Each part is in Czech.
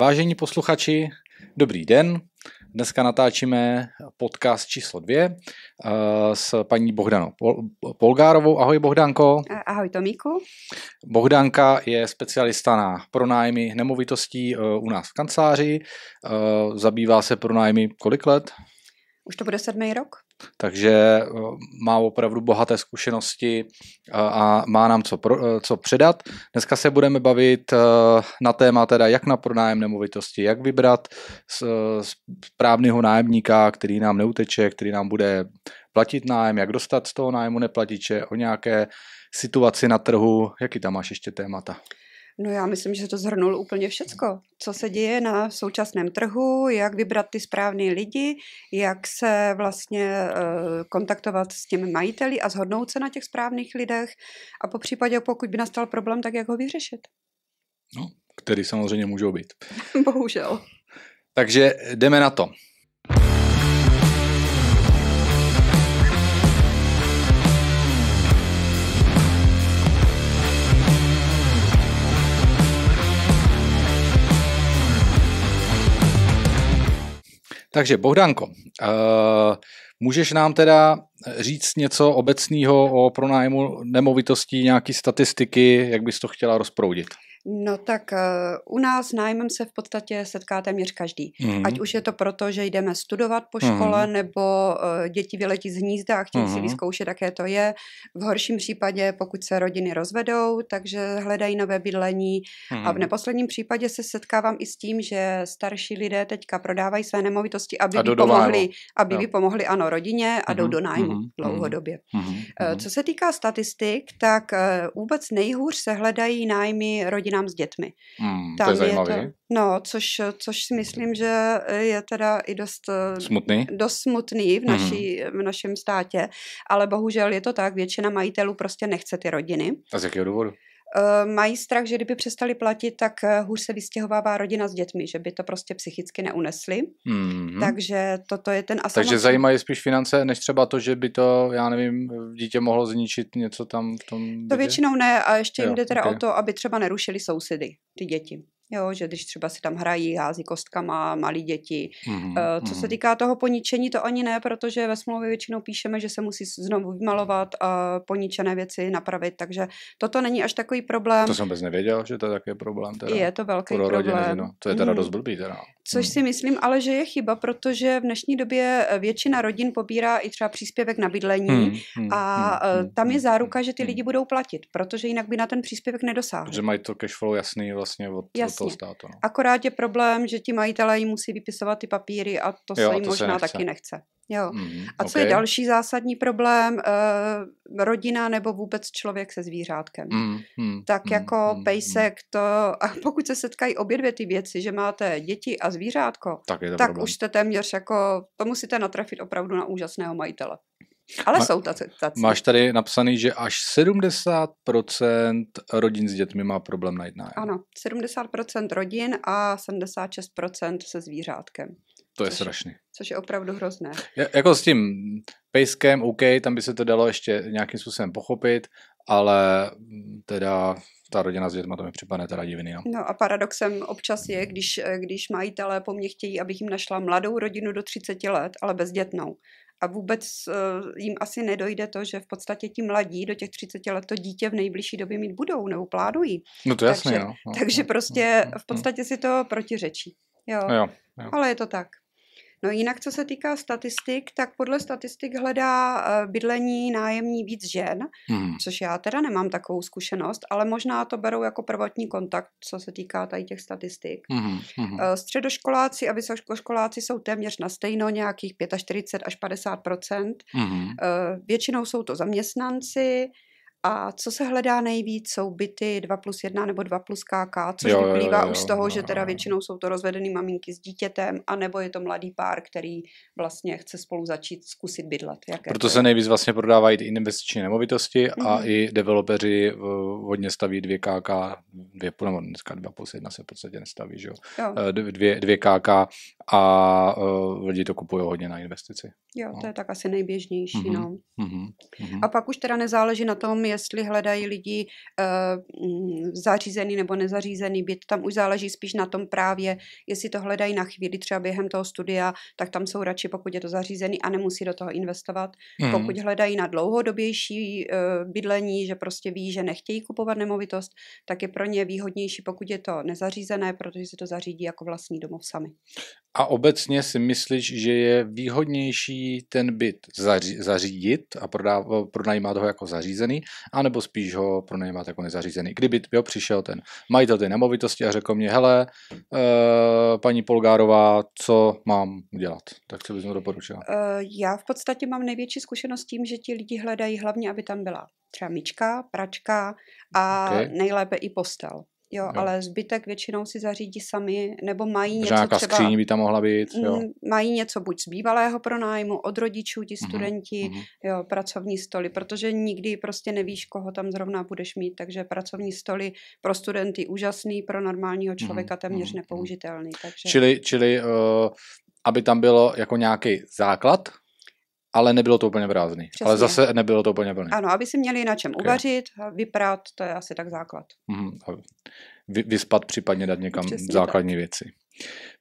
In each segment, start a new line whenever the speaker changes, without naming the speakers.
Vážení posluchači, dobrý den. Dneska natáčíme podcast číslo dvě eh, s paní Bohdanou Polgárovou. Ahoj Bohdanko.
Ahoj Tomíku.
Bohdanka je specialista na pronájmy nemovitostí eh, u nás v kanceláři. Eh, zabývá se pronájmy kolik let?
Už to bude sedmý rok
takže eh, má opravdu bohaté zkušenosti eh, a má nám co, pro, eh, co předat. Dneska se budeme bavit na téma teda jak na pronájem nemovitosti, jak vybrat správného nájemníka, který nám neuteče, který nám bude platit nájem, jak dostat z toho nájmu neplatiče, o nějaké situaci na trhu, jaký tam máš ještě témata?
No já myslím, že to zhrnul úplně všecko. Co se děje na současném trhu, jak vybrat ty správné lidi, jak se vlastně eh, kontaktovat s těmi majiteli a zhodnout se na těch správných lidech a po případě, pokud by nastal problém, tak jak ho vyřešit.
No, který samozřejmě můžou být.
Bohužel.
Takže jdeme na to. Takže Bohdanko, eh, můžeš nám teda říct něco obecného o pronájmu nemovitostí, nějaké statistiky, jak bys to chtěla rozproudit?
No tak uh, u nás nájmem se v podstatě setká téměř každý. Mm. Ať už je to proto, že jdeme studovat po mhm. škole, mm. nebo uh, děti vyletí z hnízda a chtějí mm. si mhm. vyzkoušet, jaké to je. V horším případě, pokud se rodiny rozvedou, takže hledají nové bydlení. Mm. A v mhm. neposledním případě se setkávám i s tím, že starší lidé teďka prodávají své nemovitosti, aby pomohli, aby no. pomohli ano rodině a mm. jdou do nájmu mm. dlouhodobě. Mm. Uh, co se týká statistik, tak uh, vůbec nejhůř se hledají nájmy rodin rodinám s dětmi. Hmm, Tam to je, je to, No, což, což si myslím, že je teda i dost smutný, dost smutný v, mhm. naší, hmm. v našem státě, ale bohužel je to tak, většina majitelů prostě nechce ty rodiny. A z jakého důvodu? Eh, mají strach, že kdyby přestali platit, tak eh, hůř se vystěhovává rodina s dětmi, že by to prostě psychicky neunesli. Mm-hmm. Takže toto je ten asi. Takže zajímají
spíš finance, než třeba to, že by to, já nevím, dítě mohlo zničit něco tam v tom. To dětě? většinou
ne, a ještě jo, jim jde teda okay. o to, aby třeba nerušili sousedy, ty děti. Jo, že když třeba si tam hrají, hází kostkama, malí děti. Mm-hmm. Eh, co se mm-hmm. týká toho poničení, to ani ne, protože ve smlouvě většinou píšeme, že se musí znovu vymalovat a poničené věci napravit, takže toto není až takový problém. To jsem vůbec
nevěděl, že to je takový problém. Teda. Je to velký Pro problém. Rodiny, no. To je teda mm. dost blbý. Teda.
Což mm. si myslím, ale že je chyba, protože v dnešní době eh, většina rodin pobírá i třeba příspěvek na bydlení mm. a mm. tam je hmm, záruka, že ty lidi budou platit, protože jinak by na ten příspěvek nedosáhli.
Že mají to cash flow jasný vlastně od, Jasný Jasně. toho státu. No.
Akorát je problém, že ti majitelé jim musí vypisovat ty papíry a to jo, se jim to možná se nechce. taky nechce. Jo. Mm, a co okay. je další zásadní problém? Eh, rodina nebo vůbec člověk se zvířátkem. Mm, hmm tak mm, jako mm, pejsek, mhm. to, a pokud se setkají obě dvě ty věci, že máte děti a zvířátko, tak, je to tak už jste téměř jako, to musíte natrafit opravdu na úžasného majitele. Ale Ma- jsou taci. Máš
tady napsaný, že až 70% rodin s dětmi má problém najít nájem.
Ano, 70% rodin a 76% se zvířátkem. To je strašný. Což je opravdu hrozné.
Ja, jako s tím pejskem, OK, tam by se to dalo ještě nějakým způsobem pochopit, ale teda ta rodina s dětma to mi připadne teda divný. No.
no a paradoxem občas je, když, když majitelé po mně chtějí, abych jim našla mladou rodinu do 30 let, ale bezdětnou a vůbec eh, jim asi nedojde to, že v podstatě ti mladí do těch 30 let to dítě v nejbližší době mít budou nebo plánují. No to jasně, takže, jo. No. no, takže no, no, prostě v podstatě si to protiřečí. Jo. No, jo, jo. Ale je to tak. No jinak, co se týká statistik, tak podle statistik hledá eh, bydlení nájemní víc žen, hmm. což já teda nemám takovou zkušenost, ale možná to berou jako prvotní kontakt, co se týká tady těch statistik. Hmm. Hmm. Eh, středoškoláci a vysokoškoláci jsou téměř na stejno, nějakých 45 až 50 hmm. Eh, většinou jsou to zaměstnanci, a co se hledá nejvíc, jsou byty 2 plus 1 nebo 2 plus KK, což jo, vyplývá jo, jo, už z toho, jo, jo. že teda většinou jsou to rozvedený maminky s dítětem, anebo je to mladý pár, který vlastně chce spolu začít zkusit bydlet. Jaké Proto se
nejvíc vlastně prodávají i investiční nemovitosti mm-hmm. a mhm. i developeři eh, hodně staví 2 KK, dvě, nebo dneska 2 plus 1 se v podstatě nestaví, že jo? jo. Eh, dvě, dvě KK a eh, lidi to kupují hodně na investici.
Jo, no. to je tak asi nejběžnější, mm-hmm. no. Mm-hmm. A pak už teda nezáleží na tom, je jestli hledají lidi uh, zařízený nebo nezařízený byt. Tam už záleží spíš na tom právě, jestli to hledají na chvíli, třeba během toho studia, tak tam jsou radši, pokud je to zařízený a nemusí do toho investovat. Hmm. Pokud hledají na dlouhodobější uh, bydlení, že prostě ví, že nechtějí kupovat nemovitost, tak je pro ně výhodnější, pokud je to nezařízené, protože si to zařídí jako vlastní domov sami.
A obecně si myslíš, že je výhodnější ten byt zaři- zařídit a prodá- pronajímat ho jako zařízený, anebo spíš ho pronajímat jako nezařízený. Kdyby jo, přišel ten majitel té nemovitosti a řekl mě, hele, e, paní Polgárová, co mám udělat? Tak co bys mu doporučila?
Eh, já v podstatě mám největší zkušenost tím, že ti lidi hledají hlavně, aby tam byla třeba myčka, pračka a okay. nejlépe i postel. Jo, no. ale zbytek většinou si zařídí sami, nebo mají něco Řáka, třeba... skříň by
tam mohla být, mm, jo.
Mají něco buď z bývalého pronájmu, od rodičů, ti mhm, studenti, mm-hmm. jo, pracovní stoly, protože nikdy prostě nevíš, koho tam zrovna budeš mít, takže pracovní stoly pro studenty úžasný, pro normálního mhm, člověka mhm, téměř mm-hmm. nepoužitelný. Takže... Čili,
čili uh, aby tam bylo jako nějaký základ, ale nebylo to úplně prázdný. Přesně. Ale zase nebylo to úplně plný. Ano,
aby si měli na čem uvařit, okay. to je asi tak základ.
Mm, a vy, vyspat, případně dát někam Přesně základní tak. věci.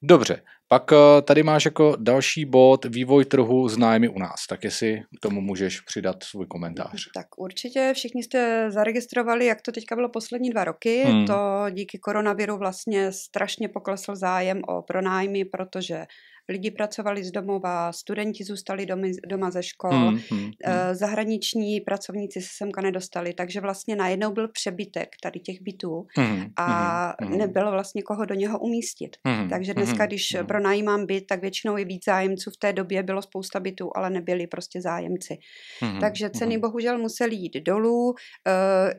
Dobře, pak eh, tady máš jako další bod vývoj trhu s nájmy u nás, tak jestli k tomu můžeš přidat svůj komentář. Tak
určitě všichni jste zaregistrovali, jak to teďka bylo poslední dva roky. Hmm. To díky koronaviru vlastně strašně poklesl zájem o pronájmy, protože lidi pracovali z domova, studenti zůstali domy, doma ze škol, hmm, hmm, eh, hmm. zahraniční pracovníci se semka nedostali, takže vlastně najednou byl přebytek tady těch bytů hmm, hmm, a hmm, nebylo vlastně koho do něho umístit. Hmm, takže hmm, dneska, když hmm. pronajímám byt, tak většinou je víc zájemců. V té době bylo spousta bytů, ale nebyli prostě zájemci. Hmm, takže ceny hmm. bohužel museli jít dolů. Uh,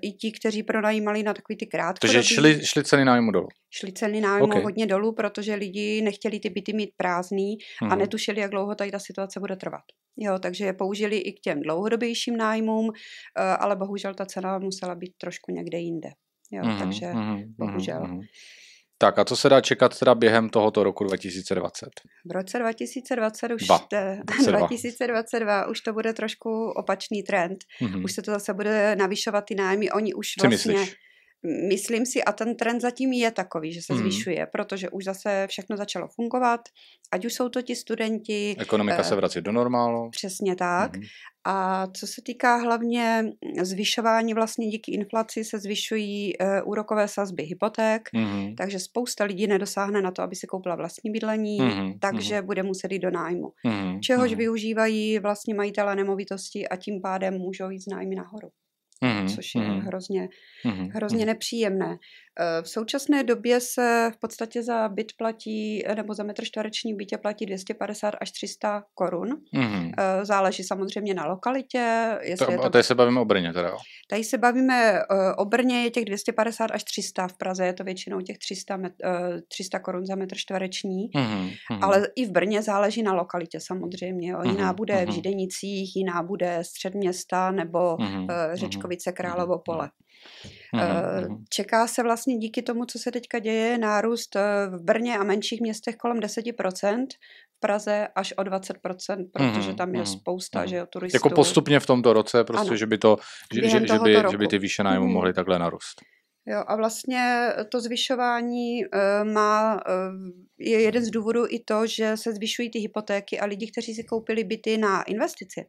I ti, kteří pronajímali na takový ty krátké. Takže šly,
šly ceny nájmu dolů?
Šly ceny nájmu okay. hodně dolů, protože lidi nechtěli ty byty mít prázdné jasný hmm. a netušili, jak dlouho tady ta situace bude trvat. Jo, takže je použili i k těm dlouhodobějším nájmům, eh, ale bohužel ta cena musela být trošku někde jinde. Jo, hmm. takže hmm. hmm, hmm bohužel. Hmm.
Tak a co se dá čekat teda během tohoto roku 2020?
V roce 2020 už 2022. 2022 už to bude trošku opačný trend. Mm-hmm. Už se to zase bude navyšovat ty nájmy. Oni už Co vlastně... Myslíš? myslím si, a ten trend zatím je takový, že se hmm. zvyšuje, protože už zase všechno začalo fungovat, ať už jsou to ti studenti. Ekonomika eh, se vrací do normálu. Přesně tak. Hmm. A co se týká hlavně zvyšování, vlastně díky inflaci se zvyšují eh, úrokové sazby hypoték, mm. takže spousta lidí nedosáhne na to, aby si koupila vlastní bydlení, mm. takže mm. bude muset jít do nájmu. Mm. Čehož mm. využívají vlastně majitele nemovitosti a tím pádem můžou jít z nájmy nahoru mm-hmm. což je mm-hmm. hrozně, mm-hmm. hrozně mm-hmm. nepříjemné. Eh, v současné době se v podstatě za byt platí, eh, nebo za metr čtvereční bytě platí 250 až 300 korun. Mm-hmm. Záleží samozřejmě na lokalitě. Jestli to, je to... A tady se
bavíme o Brně teda?
Tady se bavíme o Brně, je těch 250 až 300. V Praze je to většinou těch 300, met, 300 korun za metr čtvereční. Mm-hmm. Ale i v Brně záleží na lokalitě samozřejmě. Jo. Jiná mm-hmm. bude v mhm. Židenicích, jiná bude střed města nebo mm-hmm. Řečkovice Královo pole. Mm-hmm. Mm-hmm. Čeká se vlastně díky tomu, co se teďka děje, nárůst eh, v Brně a menších městech kolem 10%, v Praze až o 20%, protože mhm, tam je mm-hmm. spousta mm-hmm. Že jo, turistů. Jako postupně
v tomto roce, prostě, ano. že by, to, že, že, že, by, že by ty výše nájmu mm-hmm. mohly takhle narůst.
Jo, a vlastně to zvyšování uh, má, uh, je jeden z důvodů i to, že se zvyšují ty hypotéky a lidi, kteří si koupili byty na investici,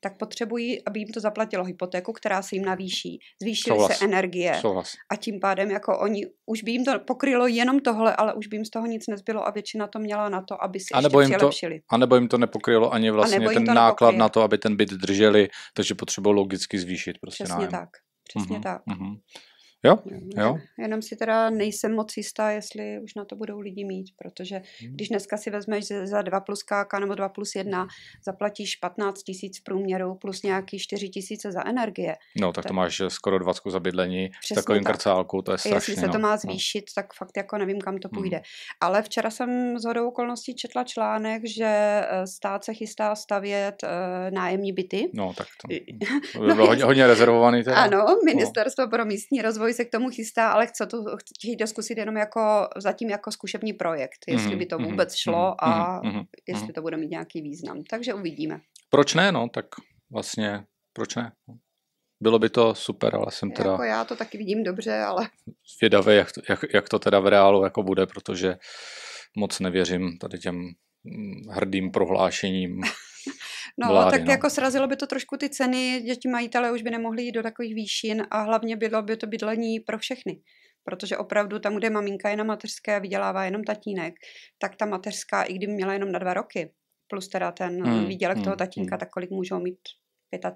tak potřebují, aby jim to zaplatilo hypotéku, která se jim navýší. Zvýšily se energie. Souhlas. A tím pádem jako oni, už by jim to pokrylo jenom tohle, ale už by jim z toho nic nezbylo a většina to měla na to, aby si a nebo ještě přilepšili.
a nebo jim to nepokrylo ani vlastně ten náklad na to, aby ten byt drželi, takže potřebují logicky zvýšit prostě Přesně nájem. tak.
Přesně uh-huh, tak. Uh-huh.
Jo, jo.
Jenom si teda nejsem moc jistá, jestli už na to budou lidi mít, protože hmm. když dneska si vezmeš za 2 plus KK nebo 2 plus 1, zaplatíš 15 tisíc v průměru plus nějaký 4 tisíce za energie. No, tak, tak to máš
skoro 20 za bydlení v takovým tak. krcálku, to je strašně. Jestli se no. to má
no. zvýšit, no. tak fakt jako nevím, kam to hmm. půjde. Hmm. Ale včera jsem z hodou okolností četla článek, že eh, stát se chystá stavět uh, nájemní byty. No, tak to, to by bylo no, hodně, hodně rezervovaný. Teda. Ano, no. ministerstvo no. pro místní rozvoj se k tomu chystá, ale chce to, chtějí to zkusit jenom jako, zatím jako zkušební projekt, jestli mhm, by to mhm, vůbec mhm, šlo a jestli to bude mít nějaký význam. Takže uvidíme.
Proč ne, no, tak vlastně, proč ne? Bylo by to super, ale jsem teda... Jako
já to taky vidím dobře, ale...
Vědavý, jak, to, jak, jak to teda v reálu jako bude, protože moc nevěřím tady těm hm, hrdým prohlášením No, vlády, tak no. jako
srazilo by to trošku ty ceny, děti ale už by nemohli jít do takových výšin a hlavně bylo by to bydlení pro všechny protože opravdu tam, kde maminka je na mateřské a vydělává jenom tatínek, tak ta mateřská, i kdyby měla jenom na dva roky, plus teda ten hmm, výdělek hmm, toho tatínka, hmm. tak kolik můžou mít 35-40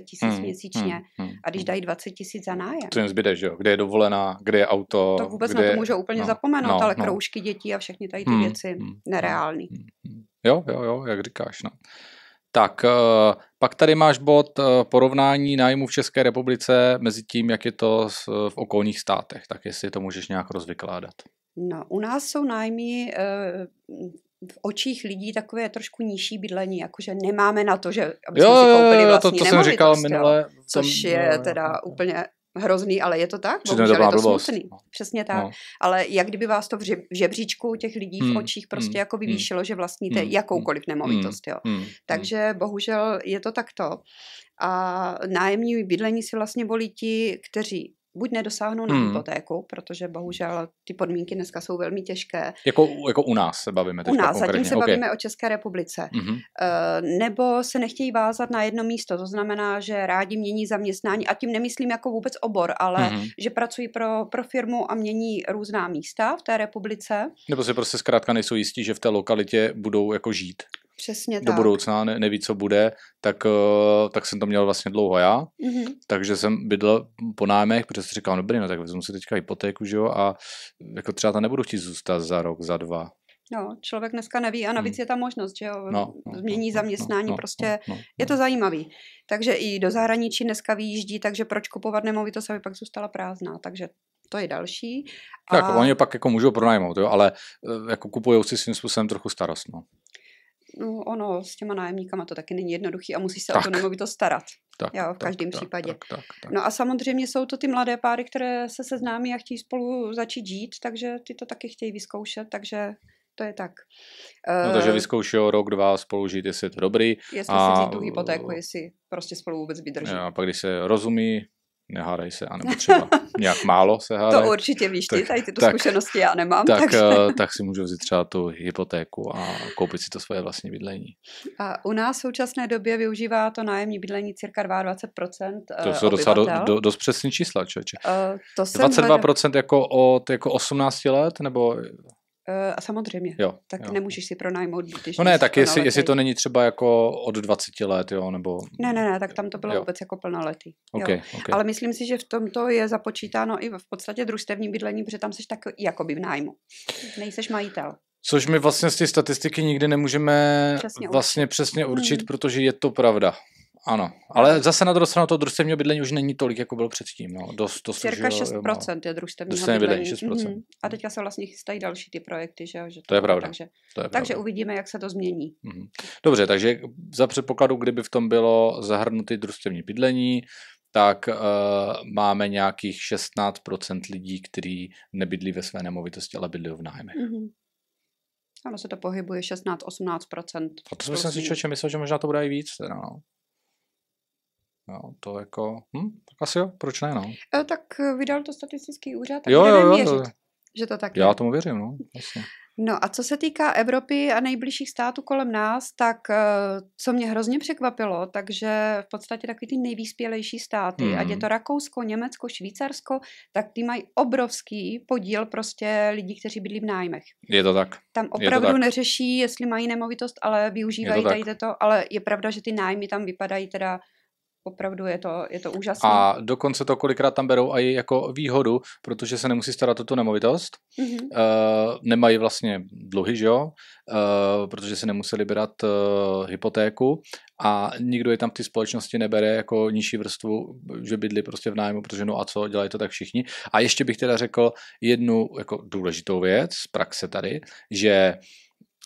tisíc hmm, měsíčně hmm, hmm a když hmm. dají 20 tisíc za nájem. Co
jim zbyde, že jo? Kde je dovolená, kde je auto. To vůbec kde... na to můžou úplně no, zapomenout, no, ale no.
kroužky dětí a všechny tady ty hmm, věci hmm, hmm nereální.
Jo, jo, jo, jak říkáš, no. Tak, eh, pak tady máš bod eh, porovnání nájmu v České republice mezi tím, jak je to v okolních státech. Tak jestli to můžeš nějak rozvykládat.
No, u nás jsou nájmy eh, v očích lidí takové trošku nižší bydlení, jakože nemáme na to, že aby jo, si koupili vlastní jo, to, to jsem říkal minule. Což je teda no, no, no. úplně hrozný, ale je to tak? Bohužel je to blbost. smutný. No. Přesně tak. No. Ale jak kdyby vás to v žebříčku těch lidí v hmm. očích hmm. prostě jako hmm. jako vyvýšilo, že vlastníte hmm. jakoukoliv hmm. nemovitost. Jo. Hmm. Takže bohužel je to takto. A nájemní bydlení si vlastně volí ti, kteří buď nedosáhnou na hmm. hypotéku, protože bohužel ty podmínky dneska jsou velmi těžké.
Jako, jako u nás se bavíme teďka U nás konkrétně. zatím se okay. bavíme o
České republice. Mm-hmm. Nebo se nechtějí vázat na jedno místo, to znamená, že rádi mění zaměstnání a tím nemyslím jako vůbec obor, ale mm-hmm. že pracují pro, pro firmu a mění různá místa v té republice.
Nebo se prostě zkrátka nejsou jistí, že v té lokalitě budou jako žít. Přesně do tak. budoucna, ne, neví, co bude, tak, uh, tak jsem to měl vlastně dlouho já, mm-hmm. takže jsem bydlel po nájmech, protože jsem říkal, no dobrý, no tak vezmu si teďka hypotéku, že jo, a jako třeba tam nebudu chtít zůstat za rok, za dva,
No, člověk dneska neví a navíc hmm. je ta možnost, že jo, no, no, no změní no, zaměstnání, no, no, prostě no, no, je to zajímavý. Takže i do zahraničí dneska vyjíždí, takže proč kupovat nemovitost, aby pak zůstala prázdná, takže to je další. A... Tak, oni
pak jako můžou pronajmout, jo, ale eh, jako kupují si svým způsobem trochu starost, no.
No, ono s těma nájemníkama to taky není jednoduchý a musí se tak. o to nemovitost starat. Tak, jo, v tak, každém tak, případě. Tak, tak, tak, tak. No a samozřejmě jsou to ty mladé páry, které se seznámí a chtějí spolu začít žít, takže ty to taky chtějí vyzkoušet, takže to je tak. No, takže
vyzkoušel rok, dva spolu žít, jestli je to dobrý. Jestli a, si tu hypotéku,
jestli prostě spolu vůbec vydrží. A
pak když se rozumí, nehádají se, anebo třeba nějak málo se hádají. To určitě víš tak, ty, tady tyto tak, zkušenosti
já nemám. Tak, takže... Eh,
tak si můžu vzít třeba tu hypotéku a koupit si to svoje vlastní bydlení.
A u nás v současné době využívá to nájemní bydlení cirka 22% eh, To jsou docela do, do,
dost přesný čísla, člověče.
Uh, to 22% hledal...
jako od jako 18 let, nebo...
Eh, a samozřejmě, jo, tak jo. nemůžeš si pronajmout byt. No ne, tak jestli, jestli to není
třeba jako od 20 let, jo, nebo...
Ne, ne, ne, tak tam to bylo jo. vůbec jako plnoletý. Okay, jo. Okay. Ale myslím si, že v tomto je započítáno i v podstatě družstevní bydlení, protože tam jsi tak by v nájmu. Nejseš majitel.
Což my vlastně z té statistiky nikdy nemůžeme přesně vlastně určit. přesně určit, hmm. protože je to pravda. Ano, ale zase na druhou stranu to družstevního bydlení už není tolik, jako bylo předtím. No. Dost, dost, Cirka 6% jo, no. je družstevního bydlení. bydlení 6%. Mm-hmm.
A teďka se vlastně chystají další ty projekty. Že, že to, to, je pravda. Takže, to je pravda. takže uvidíme, jak se to změní.
Mm-hmm. Dobře, takže za předpokladu, kdyby v tom bylo zahrnuty družstevní bydlení, tak uh, máme nějakých 16% lidí, kteří nebydlí ve své nemovitosti, ale bydlí v nájmech.
Mm-hmm. Ano, se to pohybuje 16-18%. A to jsem si člověče
myslel, že možná to bude i víc. Teda, no. Jo, no, to jako, hm, tak asi jo, proč ne, no.
E, tak e, vydal to statistický úřad, tak jo, jo, jo, věřit, jo. že to tak je. Já tomu
věřím, no. Jasně.
No a co se týká Evropy a nejbližších států kolem nás, tak e, co mě hrozně překvapilo, takže v podstatě takový ty nejvýspělejší státy, hmm. ať je to Rakousko, Německo, Švýcarsko, tak ty mají obrovský podíl prostě lidí, kteří bydlí v nájmech.
Je to tak. Tam opravdu je tak.
neřeší, jestli mají nemovitost, ale využívají je to tady to, ale je pravda, že ty nájmy tam vypadají teda opravdu je to, je to úžasné. A
dokonce to kolikrát tam berou i jako výhodu, protože se nemusí starat o tu nemovitost. Mm-hmm. Uh, nemají vlastně dluhy, že jo? Uh, protože se nemuseli brát uh, hypotéku a nikdo je tam v té společnosti nebere jako nižší vrstvu, že bydli prostě v nájmu, protože no a co, dělají to tak všichni. A ještě bych teda řekl jednu jako důležitou věc z praxe tady, že uh,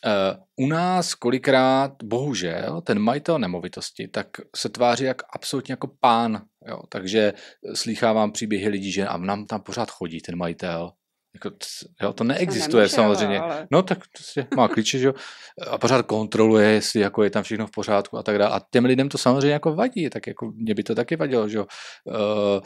Eh, u nás kolikrát, bohužel, ten majitel nemovitosti tak se tváří jak absolutně jako pán. Jo. Takže eh, slýchávám příběhy lidí, že a nám tam pořád chodí ten majitel, jako, jo, to neexistuje nemůže, samozřejmě. Ale... No tak prostě má klíče, že jo. A pořád kontroluje, jestli jako je tam všechno v pořádku a tak dále. A těm lidem to samozřejmě jako vadí, tak jako mě by to taky vadilo, že jo. Eh,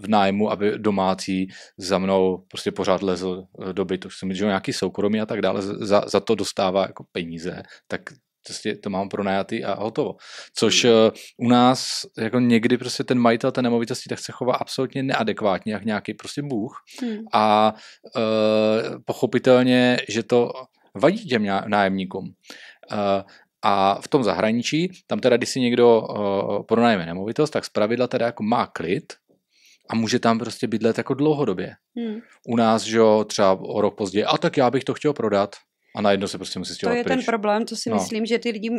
v nájmu, aby domácí za mnou prostě pořád lezl do bytu. Myslím, že jo, nějaký soukromí a tak dále za, za to dostává jako peníze. Tak prostě to mám pronajatý a hotovo. Což hmm. eh, u nás jako někdy prostě ten majitel té nemovitosti tak se chová absolutně neadekvátně, jak nějaký prostě bůh. Hmm. A e, pochopitelně, že to vadí těm nájemníkům. E, a v tom zahraničí, tam teda, když si někdo e, pronajme nemovitost, tak zpravidla teda jako má klid, a může tam prostě bydlet jako dlouhodobě. Hmm. U nás, že jo, třeba o rok později, a tak já bych to chtěl prodat. A najednou se prostě musí stěhovat To je pryč. ten problém, co si no. myslím,
že ty lidi uh,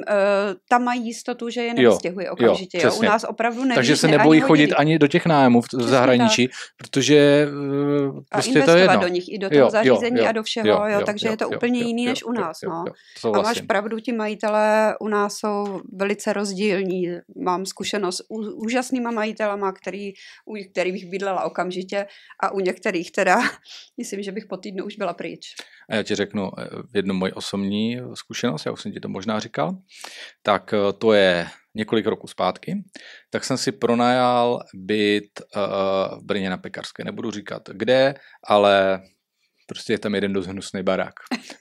tam mají jistotu, že je nestěhují okamžitě. Jo, jo. U nás opravdu nevíš, Takže se nebojí ani chodit
ani do těch nájmů v, přesně zahraničí, tak. protože uh, prostě investovat to je jedno. do nich, i do toho jo, zařízení jo, jo, a do všeho, jo, jo, jo, takže jo, je to jo, úplně jo,
jiný jo, než u nás. Jo, no. jo, jo, a máš pravdu, ti majitelé u nás jsou velice rozdílní. Mám zkušenost s úžasnýma majitelama, který, u kterých bydlela okamžitě a u některých teda myslím, že bych po týdnu už byla pryč.
A já ti řeknu eh, jednu moji osobní zkušenost, já už jsem ti to možná říkal, tak eh, to je několik roků zpátky, tak jsem si pronajal byt eh, v Brně na Pekarské. Nebudu říkat kde, ale prostě je tam jeden dost hnusný barák,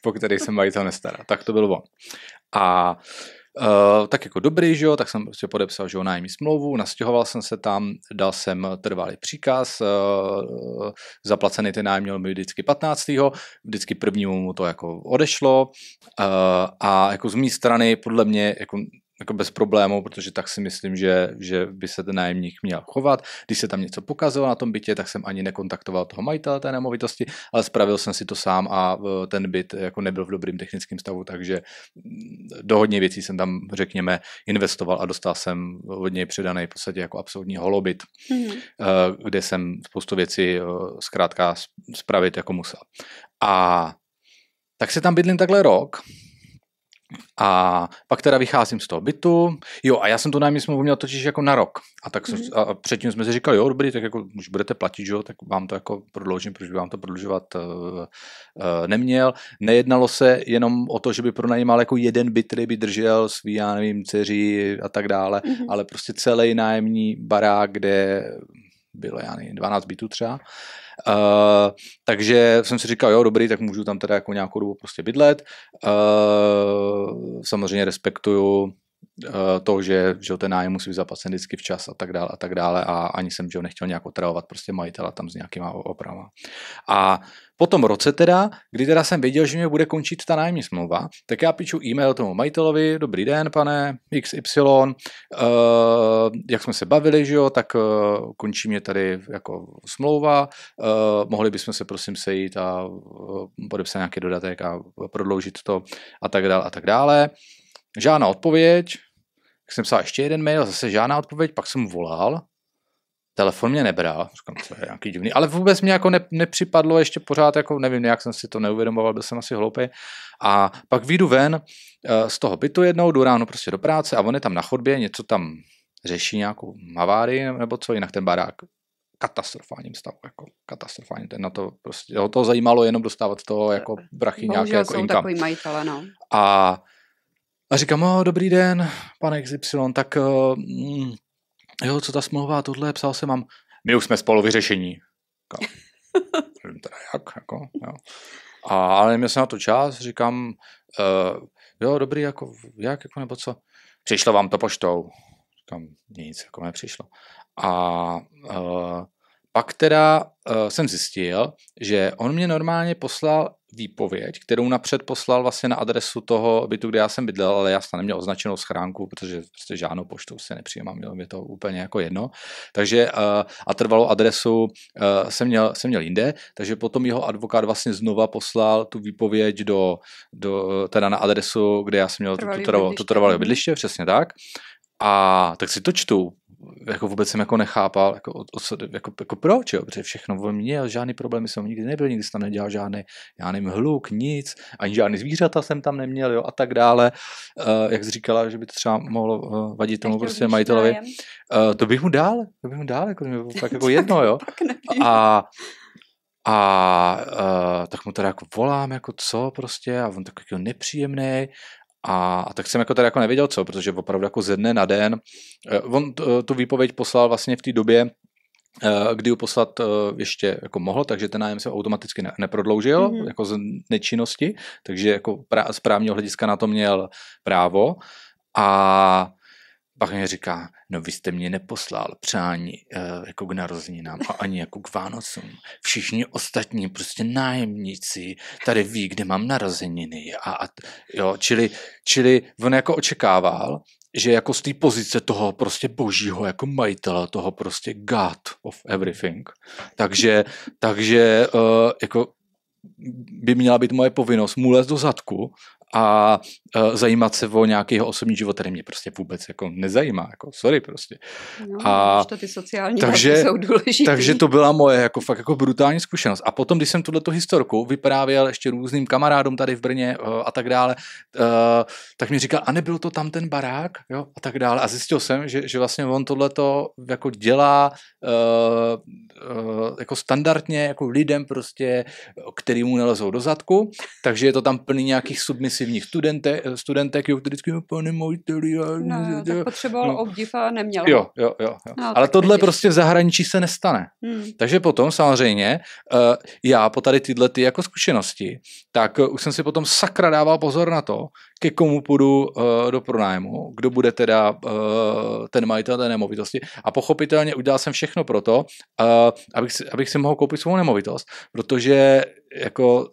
po který jsem majitel nestará. Tak to bylo on. A uh, Eh, tak jako dobrý, že jo, tak jsem prostě podepsal, že jo, nájemní smlouvu, nastěhoval jsem se tam, dal jsem trvalý příkaz, uh, zaplacený ten nájem měl mi vždycky 15. Vždycky prvnímu mu to jako odešlo uh, a jako z mé strany podle mě jako jako bez problémů, protože tak si myslím, že, že by se ten nájemník měl chovat. Když se tam něco pokazilo na tom bytě, tak jsem ani nekontaktoval toho majitele té nemovitosti, ale spravil jsem si to sám a e, ten byt jako nebyl v dobrým technickém stavu, takže mm, do hodně věcí jsem tam, řekněme, investoval a dostal jsem od něj předaný v podstatě jako absolutní holobit, mm. E, kde jsem spoustu věcí e, zkrátka spravit jako musel. A tak se tam bydlím takhle rok, a pak teda vycházím z toho bytu. Jo, a já jsem tu nájemní smlouvu měl totiž jako na rok. A tak mm-hmm. a předtím jsme si říkali, jo, dobrý, tak jako už budete platit, jo, tak vám to jako prodloužím, proč by vám to prodlužovat uh, uh, neměl. Nejednalo se jenom o to, že by pronajímal jako jeden byt, který by držel svý, já nevím, dceři a tak dále, mm-hmm. ale prostě celý nájemní barák, kde bylo, já nevím, 12 bytů třeba. Uh, Uh, takže jsem si říkal, jo, dobrý, tak můžu tam teda jako nějakou dobu prostě bydlet. Uh, samozřejmě respektuju Eh, to, že, že ten nájem musí být zaplacen vždycky včas a tak dále a tak dále a ani jsem že nechtěl nějak otravovat prostě majitela tam s nějakýma opravama. A po tom roce teda, kdy teda jsem věděl, že mě bude končit ta nájemní smlouva, tak já píču e-mail tomu majitelovi, dobrý den pane, XY, uh, eh, jak jsme se bavili, že jo, tak uh, končí mě tady jako smlouva, uh, mohli bychom se prosím sejít a uh, podepsat nějaký dodatek a prodloužit to a tak dále a tak dále. Žádná odpověď, tak jsem psal ještě jeden mail, zase žádná odpověď, pak jsem volal, telefon mě nebral, říkám, to je nějaký divný, ale vůbec mě jako ne, nepřipadlo ještě pořád, jako nevím, jak jsem si to neuvědomoval, byl jsem asi hloupý. A pak vyjdu ven eh, z toho bytu jednou, jdu ráno prostě do práce a on je tam na chodbě, něco tam řeší nějakou havárii nebo co, jinak ten barák katastrofálním stavu, jako katastrofálním. Ten na to prostě, ho to zajímalo jenom dostávat to jako brachy Bohužel nějaké jako jsou takový
majitele, no.
A a říkám, oh, dobrý den, pane XY, tak uh, jo, co ta smlouva, tohle, psal jsem vám. My už jsme spolu vyřešení. teda jak, jako, jo. A, ale měl jsem na to čas, říkám, uh, jo, dobrý, jako, jak, jako, nebo co. Přišlo vám to poštou. Říkám, nic, jako nepřišlo. A uh, pak teda uh, jsem zjistil, že on mě normálně poslal výpověď, kterou napřed poslal vlastně na adresu toho bytu, kde já jsem bydlel, ale já jsem neměl označenou schránku, protože prostě žádnou poštou si nepřijímám, mělo mi to úplně jako jedno. Takže eh, a trvalou adresu eh, jsem měl, jsem měl jinde, takže potom jeho advokát vlastně znova poslal tu výpověď do, do teda na adresu, kde já jsem měl trvalý tu, trvalé bydliště, přesně tak. A tak si to čtu, jako vůbec jsem jako nechápal, jako, o, o, jako, jako proč, jo? protože všechno on měl, žádný problémy jsem nikdy nebyl, nikdy jsem tam nedělal žádný, já nevím, hluk, nic, ani žádný zvířata jsem tam neměl, jo, a tak dále, uh, jak jsi říkala, že by to třeba mohlo uh, vadit tomu prostě majitelovi, uh, eh, to bych mu dal, to bych mu dal, jako, tak jako jedno, jo, a a uh, tak mu teda jako volám, jako co prostě, a on takový jako nepříjemný, a, a tak jsem jako tady jako nevěděl co, protože opravdu jako ze dne na den, eh, on eh, tu výpověď poslal vlastně v té době, eh, kdy ho poslat ještě jako mohl, takže ten nájem se automaticky ne- neprodloužil mm-hmm. jako z nečinnosti, takže jako pra- z právního hlediska na to měl právo a pak mi říká, no vy jste mě neposlal přání eh, jako k narozeninám a ani jako k Vánocům. Všichni ostatní, prostě nájemníci, tady ví, kde mám narozeniny. A, a jo, čili, čili on jako očekával, že jako z té pozice toho prostě božího, jako majitele, toho prostě God of everything, takže, takže uh, jako by měla být moje povinnost mu do zadku a uh, zajímat se o nějakého osobní život, který mě prostě vůbec jako nezajímá, jako sorry prostě.
No, a to ty sociální takže, jsou důležitý. Takže to
byla moje jako fakt jako brutální zkušenost. A potom, když jsem tuto historku vyprávěl ještě různým kamarádům tady v Brně e, a tak dále, e, tak mi říkal, a nebyl to tam ten barák, jo, a tak dále. A zjistil jsem, že, že vlastně on tohleto jako dělá jako standardně jako lidem prostě, který mu nelezou do zadku, takže je to tam plný nějakých submisí agresivních studente, studentek, jo, který říkají, no, pane majiteli,
já... No, tak potřeboval no. obdiv a neměl. Jo,
jo, jo. jo. No, Ale tohle vidíš. prostě v zahraničí se nestane. Hmm. Takže potom samozřejmě eh, já po tady tyhle ty jako zkušenosti, tak eh, už jsem si potom sakra dával pozor na to, ke komu půjdu eh, do pronájmu, kdo bude teda ten majitel té nemovitosti. A pochopitelně udělal jsem všechno pro to, abych si, abych si mohl koupit svou nemovitost, protože jako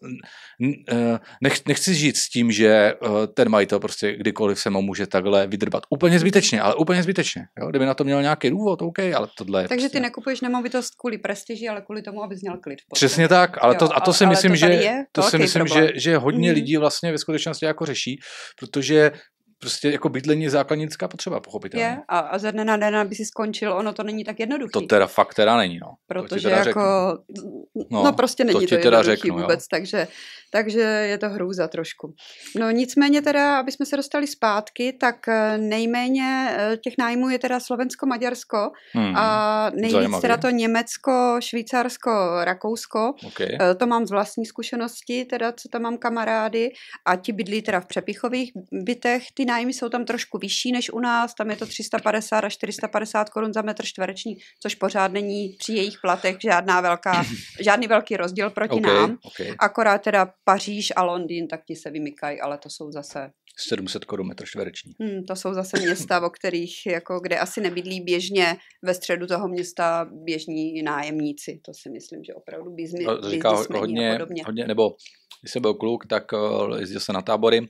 eh, nech, nechci žít s tím, že eh, ten majitel prostě kdykoliv se mu může takhle vydrbat. Úplně zbytečně, ale úplně zbytečně. Jo? Kdyby na to měl nějaký důvod, OK, ale tohle je Takže prostě...
ty nekupuješ nemovitost kvůli prestiži, ale kvůli tomu, abys měl klid. Přesně tak, ale jo, to, a to si myslím, to že, je to si myslím že, že hodně mhm. lidí
vlastně ve skutečnosti jako řeší, protože prostě jako bydlení je základnická potřeba, pochopitelně. Je,
a, a ze dne na den, aby si skončil, ono to není tak jednoduché. To teda
fakt teda není, no. Protože teda jako, no, no, no prostě není to, to teda řeknu, vůbec, jo.
takže, takže je to hrůza trošku. No nicméně teda, aby jsme se dostali zpátky, tak eh, nejméně eh, těch nájmů je teda Slovensko-Maďarsko hmm, a nejvíc zajímavý. teda to Německo, Švýcarsko, Rakousko. Okay. Eh, to mám z vlastní zkušenosti, teda co tam mám kamarády a ti bydlí teda v přepichových bytech, ty nájmy jsou tam trošku vyšší než u nás, tam je to 350 až 450 korun za metr čtvereční, což pořád není při jejich platech žádná velká, žádný velký rozdíl proti okay, nám. Okay. Akorát teda Paříž a Londýn, tak ti se vymykají, ale to jsou zase
700 korun metr čtvereční.
Hmm, to jsou zase města, o kterých, jako, kde asi nebydlí běžně ve středu toho města běžní nájemníci. To si myslím, že opravdu biznis, no, říká hodně, hodně,
nebo když jsem byl kluk, tak eh, jezdil se na tábory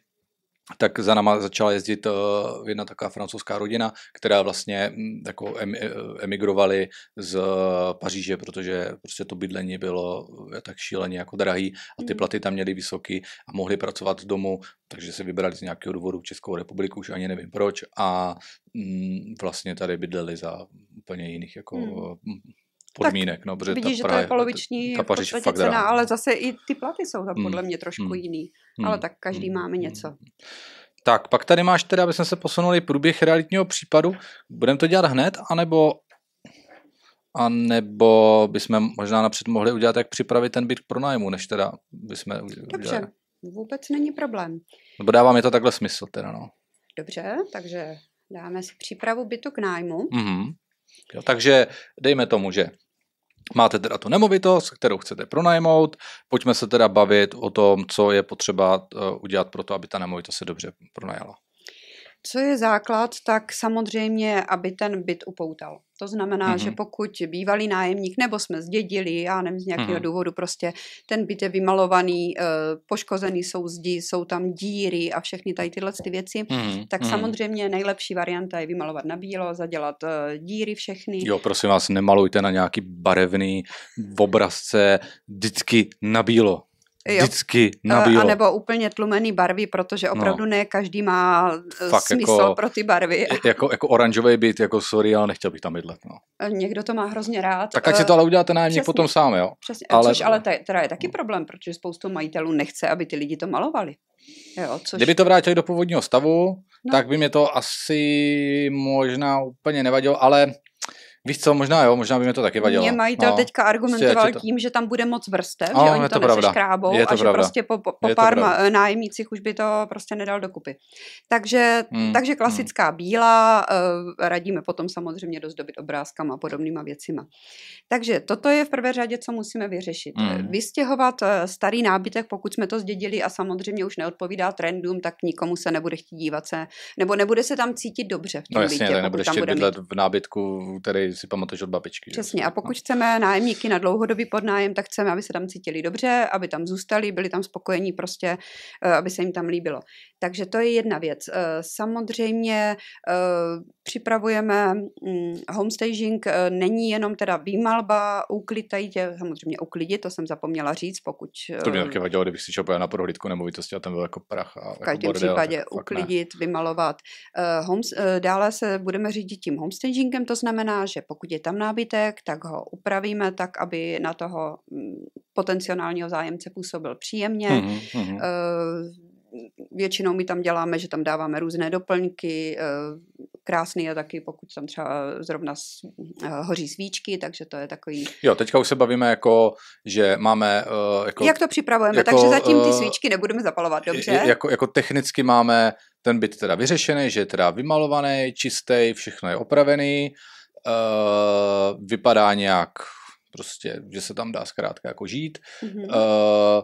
tak za náma začala jezdit uh, jedna taková francouzská rodina, která vlastně m, hm, jako em, eh, emigrovali z uh, Paříže, protože prostě to bydlení bylo tak šíleně jako drahý a ty mhm. platy tam měly vysoký a mohli pracovat z domu, takže se vybrali z nějakého důvodu Českou republiku, už ani nevím proč a m, hm, vlastně tady bydleli za úplně jiných jako mm podmínek. Tak no, protože vidíš, ta že to je
poloviční ta, Paříž fakt cena, ale zase i ty platy jsou tam hmm. podle mě trošku hmm. jiný. Hmm. Ale tak každý hmm. máme hmm. něco.
Tak, pak tady máš teda, aby jsme se posunuli průběh realitního případu. Budeme to dělat hned, anebo a nebo bychom možná napřed mohli udělat, jak připravit ten byt pro nájmu, než teda bychom udělali. Dobře,
vůbec není problém.
Nebo dává mi to takhle smysl teda, no.
Dobře, takže dáme si přípravu bytu k nájmu.
Mm-hmm. Jo, takže dejme tomu, že Máte teda tu nemovitost, kterou chcete pronajmout, pojďme se teda bavit o tom, co je potřeba e, udělat pro to, aby ta nemovitost se dobře pronajala.
Co je základ, tak samozřejmě, aby ten byt upoutal. To znamená, mm-hmm. že pokud bývalý nájemník nebo jsme zdědili, já nevím, z nějakého mm-hmm. důvodu prostě ten byt je vymalovaný, eh, poškozený jsou zdi, jsou tam díry a všechny tady tyhle ty věci, mm-hmm. tak mm-hmm. samozřejmě nejlepší varianta je vymalovat na bílo, zadělat eh, díry všechny. Jo,
prosím vás, nemalujte na nějaký barevný obrazce vždycky na bílo jo. vždycky na bio. A nebo
úplně tlumený barvy, protože no. opravdu no. ne každý má eh, Fakt jako smysl jako, pro ty barvy.
Jako, jako oranžový byt, jako sorry, ale nechtěl bych tam bydlet.
No. Někdo to má hrozně rád. Tak ať si eh, to
ale uděláte nájemník potom sám, jo?
Přesně, ale, což ale teda je taky no. problém, protože spoustu majitelů nechce, aby ty lidi to malovali. Jo, což... Kdyby
to vrátili do původního stavu, no. tak by mě to asi možná úplně nevadilo, ale Víš co, možná jo, možná by mi to taky vadilo. Mě majitel no, teďka prostě argumentoval to...
tím, že tam bude moc vrstev, no, že oni to, to neseškrábou a že pravda. prostě po, po, po pár nájemnících už by to prostě nedal dokupy. Takže, hmm. takže hmm. klasická hmm. bílá, eh, radíme potom samozřejmě dozdobit obrázkama a podobnýma věcima. Takže toto je v prvé řadě, co musíme vyřešit. Hmm. Vystěhovat eh, starý nábytek, pokud jsme to zdědili a samozřejmě už neodpovídá trendům, tak nikomu se nebude chtít dívat se, nebo nebude se tam cítit dobře v no tom no, jasně, bytě, pokud tam bude mít...
v nábytku, který si pamatuješ od babičky.
Přesně. A no. pokud no. chceme nájemníky na dlouhodobý podnájem, tak chceme, aby se tam cítili dobře, aby tam zůstali, byli tam spokojení, prostě, eh, aby se jim tam líbilo. Takže to je jedna věc. Eh, samozřejmě eh, připravujeme mm, homestaging, není jenom teda výmalba, úklid, tady tě, samozřejmě uklidit, to jsem zapomněla říct, pokud... To by taky
vadilo, kdybych si šel na prohlídku nemovitosti a tam byl jako prach.
A v jako každém jako bordel, případě tak, uklidit, vymalovat. Homes, dále se budeme řídit tím homestagingem, to znamená, že pokud je tam nábytek, tak ho upravíme tak, aby na toho mm, potenciálního zájemce působil příjemně. Mm-hmm. Většinou my tam děláme, že tam dáváme různé doplňky, eh, krásný je taky, pokud tam třeba zrovna eh, hoří svíčky, takže to je takový...
Jo, teďka už se bavíme jako, že máme... Jako, Jak
to připravujeme, jako, takže zatím ty svíčky nebudeme zapalovat, dobře? Jako,
jako technicky máme ten byt teda vyřešený, že je teda vymalovaný, čistý, všechno je opravený, Eh, vypadá nějak prostě, že se tam dá zkrátka jako žít. Mm-hmm. Uh,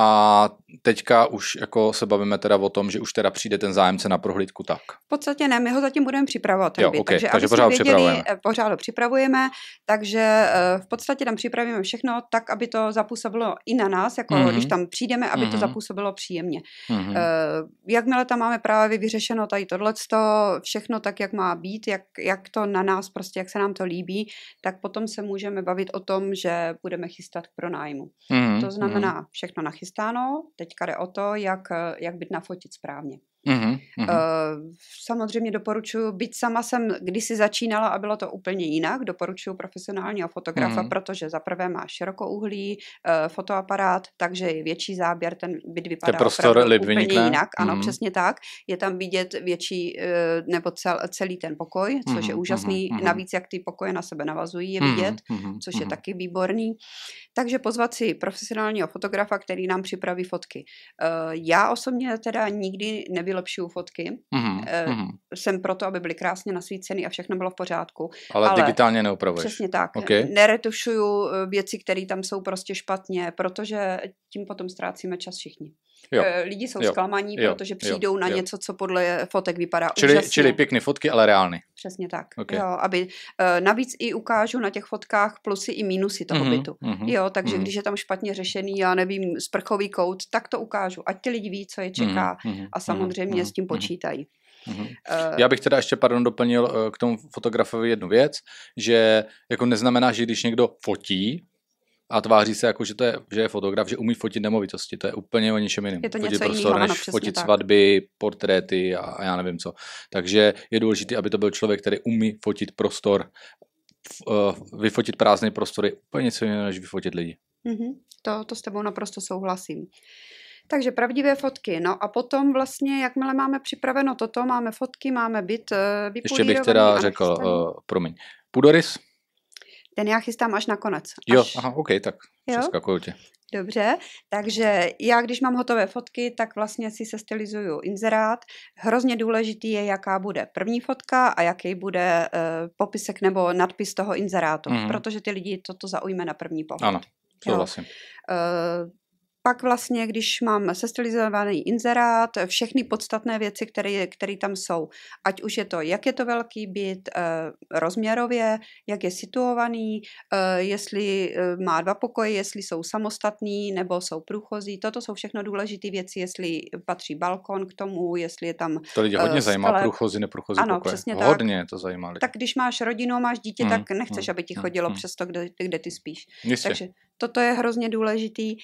a teďka už jako se bavíme teda o tom, že už teda přijde ten zájemce na prohlídku tak. V
podstatě ne, my ho zatím budeme připravovat. Ten jo, byt, okay, takže, takže pořád, věděli, připravujeme. Eh, pořád ho připravujeme, takže eh, v podstatě tam připravíme všechno tak, aby to zapůsobilo i na nás, jako mm-hmm. když tam přijdeme, aby mm-hmm. to mhm. zapůsobilo příjemně. Mm-hmm. Jakmile tam máme právě vyřešeno tady tohleto, všechno tak, jak má být, jak, jak to na nás prostě, jak se nám to líbí, tak potom se můžeme bavit o tom, že budeme chystat k pronájmu. Mm-hmm. To znamená mhm. všechno nachystat nachystáno, teďka jde o to, jak, eh, jak být nafotit správně. Mm-hmm. Uh, samozřejmě doporučuji, byť sama jsem kdysi začínala a bylo to úplně jinak, doporučuji profesionálního fotografa, mm-hmm. protože za prvé má širokouhlý uh, fotoaparát, takže je větší záběr, ten byt vypadá Te prostor opravdu úplně vynikne. jinak. Ano, mm-hmm. přesně tak. Je tam vidět větší, uh, nebo cel, celý ten pokoj, což mm-hmm. je úžasný. Mm-hmm, mm-hmm. Navíc, jak ty pokoje na sebe navazují, je mm-hmm, vidět, mm-hmm. což mm-hmm. je taky výborný. Takže pozvat si profesionálního fotografa, který nám připraví fotky. Uh, já osobně teda nikdy nebyl vylepšuju fotky. Mm-hmm. Mhm, eh, e, mm-hmm. Jsem proto, aby byly krásně nasvíceny a všechno bylo v pořádku. Ale, Ale digitálně neopravuješ. Přesně tak. Okay. Neretušuju eh, věci, které tam jsou prostě špatně, protože tím potom ztrácíme čas všichni
jo. Eh, lidi jsou jo. zklamaní, jo. protože přijdou jo. na jo.
něco, co podle fotek vypadá čili, úžasně. Čili
pěkné fotky, ale reálny.
Přesně tak. Okay. Jo, aby eh, Navíc i ukážu na těch fotkách plusy i mínusy toho mm-hmm. bytu. Mm-hmm. Jo, takže mm-hmm. když je tam špatně řešený, já nevím, sprchový kout, tak to ukážu. Ať ti lidi ví, co je čeká mm-hmm. a samozřejmě mm-hmm. s tím mhm. počítají.
mm Já bych teda ještě, pardon, doplnil k tomu fotografovi jednu věc, že jako neznamená, že když někdo fotí, a tváří se jako, že, to je, že je fotograf, že umí fotit nemovitosti. To je úplně o něčem jiném. Je to fotit prostor, jiného, než ano, fotit tak. svatby, portréty a, a já nevím co. Takže je důležité, aby to byl člověk, který umí fotit prostor. Eh, vyfotit prázdný prostor je úplně něco jiného, než vyfotit lidi.
Mm-hmm. To, to s tebou naprosto souhlasím. Takže pravdivé fotky. No a potom vlastně, jakmile máme připraveno toto, máme fotky, máme byt vypolírovaný. Eh, Ještě bych teda řekl,
uh, promiň, pudorys,
ten já chystám až na konec. Jo, aha, OK, tak přeskakuju tě. Dobře, takže já, když mám hotové fotky, tak vlastně si se stylizuju inzerát. Hrozně důležitý je, jaká bude první fotka a jaký bude e, popisek nebo nadpis toho inzerátu, mm-hmm. protože ty lidi toto zaujme na první pohled. Ano, souhlasím. vlastně pak vlastně, když mám sestylizovaný inzerát, všechny podstatné věci, které, které tam jsou, ať už je to, jak je to velký byt eh, rozměrově, jak je situovaný, eh, jestli eh, má dva pokoje, jestli jsou samostatní nebo jsou průchozí, toto jsou všechno důležité věci, jestli patří balkon k tomu, jestli je tam... To lidi hodně zajímá, průchozí, neprůchozí ano, pokoje. Přesně tak.
Hodně to zajímá. Lidi. Tak
když máš rodinu, máš dítě, hmm, tak nechceš, hmm, aby ti hmm, chodilo hmm, přes to, kde, kde ty spíš. Jistě. Takže toto je hrozně důležitý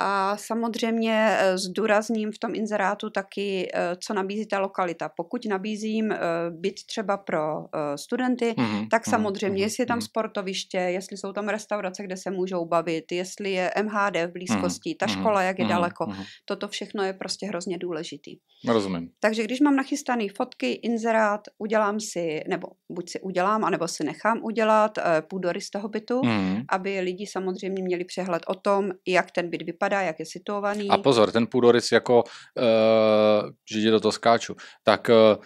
a samozřejmě eh, zdůrazním v tom inzerátu taky, eh, co nabízí ta lokalita. Pokud nabízím eh, byt třeba pro studenty, mm-hmm. tak mhm, samozřejmě, mm-hmm. jestli je tam mhm. sportoviště, jestli jsou tam restaurace, kde se můžou bavit, jestli je MHD v mhm, blízkosti, ta škola, jak je mm-hmm. daleko. Toto všechno je prostě hrozně důležitý. Rozumím. Takže když mám nachystané fotky, inzerát, udělám si, nebo buď si udělám, anebo si nechám udělat půdory z toho bytu, mm-hmm. aby lidi samozřejmě měli měli přehled o tom, jak ten byt vypadá, jak je situovaný. A
pozor, ten půdorys jako uh, že do toho skáču, tak uh,